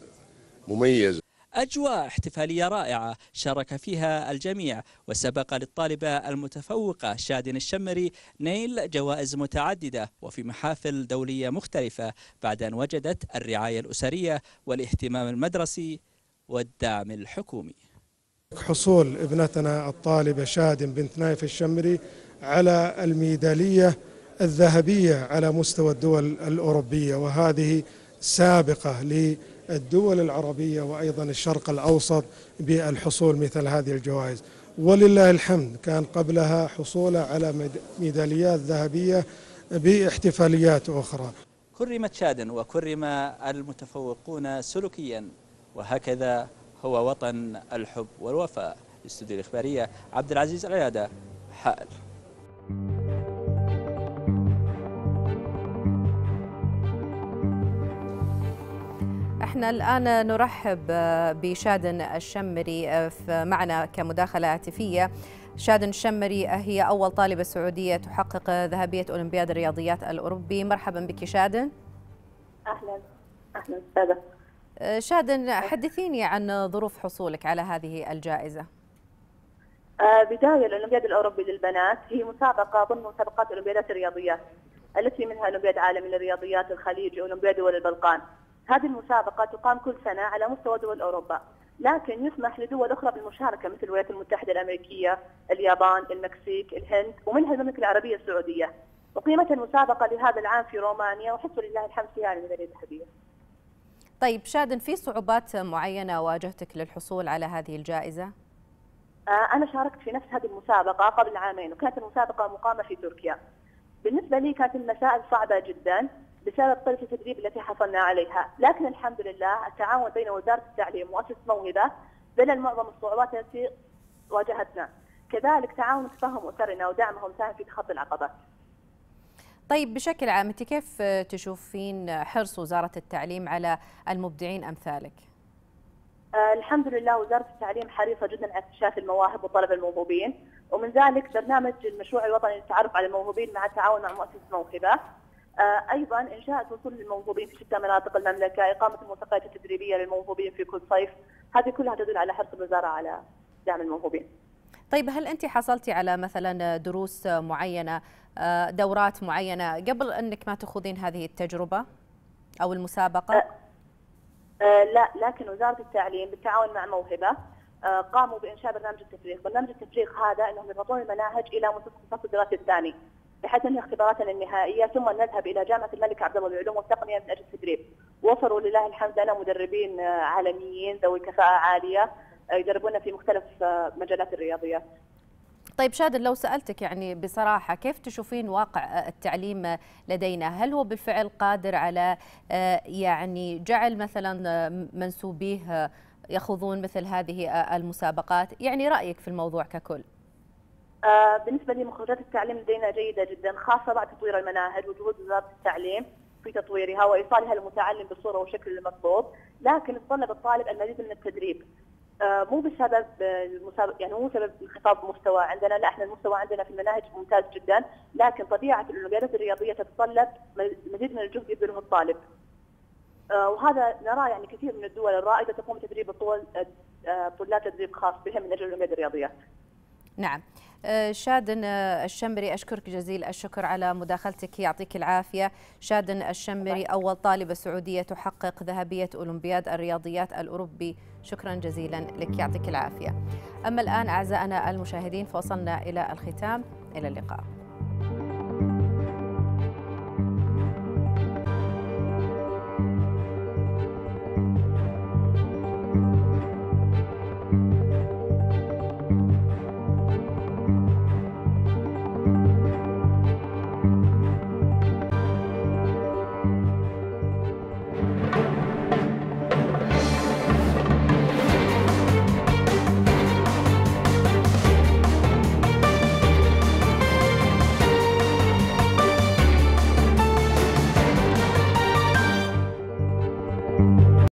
مميز أجواء احتفالية رائعة شارك فيها الجميع وسبق للطالبة المتفوقة شادن الشمري نيل جوائز متعددة وفي محافل دولية مختلفة بعد أن وجدت الرعاية الأسرية والاهتمام المدرسي والدعم الحكومي حصول ابنتنا الطالبة شادن بنت نايف الشمري على الميدالية الذهبية على مستوى الدول الأوروبية وهذه سابقة للدول العربية وأيضا الشرق الأوسط بالحصول مثل هذه الجوائز ولله الحمد كان قبلها حصوله على ميداليات ذهبية باحتفاليات أخرى كرمت شادن وكرم المتفوقون سلوكيا وهكذا هو وطن الحب والوفاء استوديو الإخبارية عبد العزيز العيادة حائل احنا الآن نرحب بشادن الشمري آه، معنا كمداخلة هاتفية شادن الشمري آه، هي أول طالبة سعودية تحقق ذهبية أولمبياد الرياضيات الأوروبي مرحبا بك شادن أهلا أهلا أستاذة آه، شادن حدثيني عن ظروف حصولك على هذه الجائزة بداية الأولمبياد الأوروبي للبنات هي مسابقة ضمن مسابقات أولمبيادات الرياضيات التي منها أولمبياد عالمي للرياضيات الخليج أولمبياد دول البلقان هذه المسابقة تقام كل سنة على مستوى دول أوروبا لكن يسمح لدول أخرى بالمشاركة مثل الولايات المتحدة الأمريكية اليابان المكسيك الهند ومنها المملكة العربية السعودية أقيمت المسابقة لهذا العام في رومانيا وحسب لله الحمد فيها على الذهبية طيب شادن في صعوبات معينة واجهتك للحصول على هذه الجائزة؟ آه، أنا شاركت في نفس هذه المسابقة قبل عامين وكانت المسابقة مقامة في تركيا بالنسبة لي كانت المسائل صعبة جدا بسبب طريقه التدريب التي حصلنا عليها، لكن الحمد لله التعاون بين وزاره التعليم ومؤسسه موهبه بين معظم الصعوبات التي واجهتنا. كذلك تعاون تفهم اسرنا ودعمهم ساهم في تخطي العقبات. طيب بشكل عام انت كيف تشوفين حرص وزاره التعليم على المبدعين امثالك؟ آه، الحمد لله وزارة التعليم حريصة جدا على اكتشاف المواهب والطلبة الموهوبين ومن ذلك برنامج المشروع الوطني للتعرف على الموهوبين مع التعاون مع مؤسسة موهبة آه، ايضا انشاء وصول للموهوبين في شتى مناطق المملكه، اقامه الملتقيات التدريبيه للموهوبين في كل صيف، هذه كلها تدل على حرص الوزاره على دعم الموهوبين. طيب هل انت حصلتي على مثلا دروس معينه، آه، دورات معينه قبل انك ما تخوضين هذه التجربه او المسابقه؟ أه أه لا لكن وزاره التعليم بالتعاون مع موهبه آه، قاموا بانشاء برنامج التفريغ، برنامج التفريغ هذا انهم يضغطون المناهج الى منتصف الفصل الدراسي الثاني، بحيث تنهي اختباراتنا النهائيه ثم نذهب الى جامعه الملك عبد الله للعلوم والتقنيه من اجل التدريب. وفروا لله الحمد لنا مدربين آه، عالميين ذوي كفاءه عاليه آه، يدربونا في مختلف آه، مجالات الرياضيات. طيب شادن لو سألتك يعني بصراحة كيف تشوفين واقع التعليم لدينا هل هو بالفعل قادر على يعني جعل مثلا منسوبيه يخوضون مثل هذه المسابقات يعني رأيك في الموضوع ككل آه، بالنسبه لمخرجات التعليم لدينا جيده جدا خاصه بعد تطوير المناهج وجهود وزاره التعليم في تطويرها وايصالها للمتعلم بالصوره والشكل المطلوب، لكن يتطلب الطالب المزيد من التدريب. آه، مو بسبب آه، يعني مو بسبب انخفاض المستوى عندنا لا احنا المستوى عندنا في المناهج ممتاز جدا لكن طبيعه الاولمبيادات الرياضيه تتطلب مزيد من الجهد يبذله الطالب. وهذا نراه يعني كثير من الدول الرائده تقوم بتدريب الطلاب تدريب خاص بهم من اجل الاولمبياد الرياضيه. نعم. آه، شادن آه، الشمري أشكرك جزيل الشكر على مداخلتك يعطيك العافية شادن الشمري أول طالبة سعودية تحقق ذهبية أولمبياد الرياضيات الأوروبي شكرا جزيلا لك يعطيك العافية أما الآن أعزائنا المشاهدين فوصلنا إلى الختام إلى اللقاء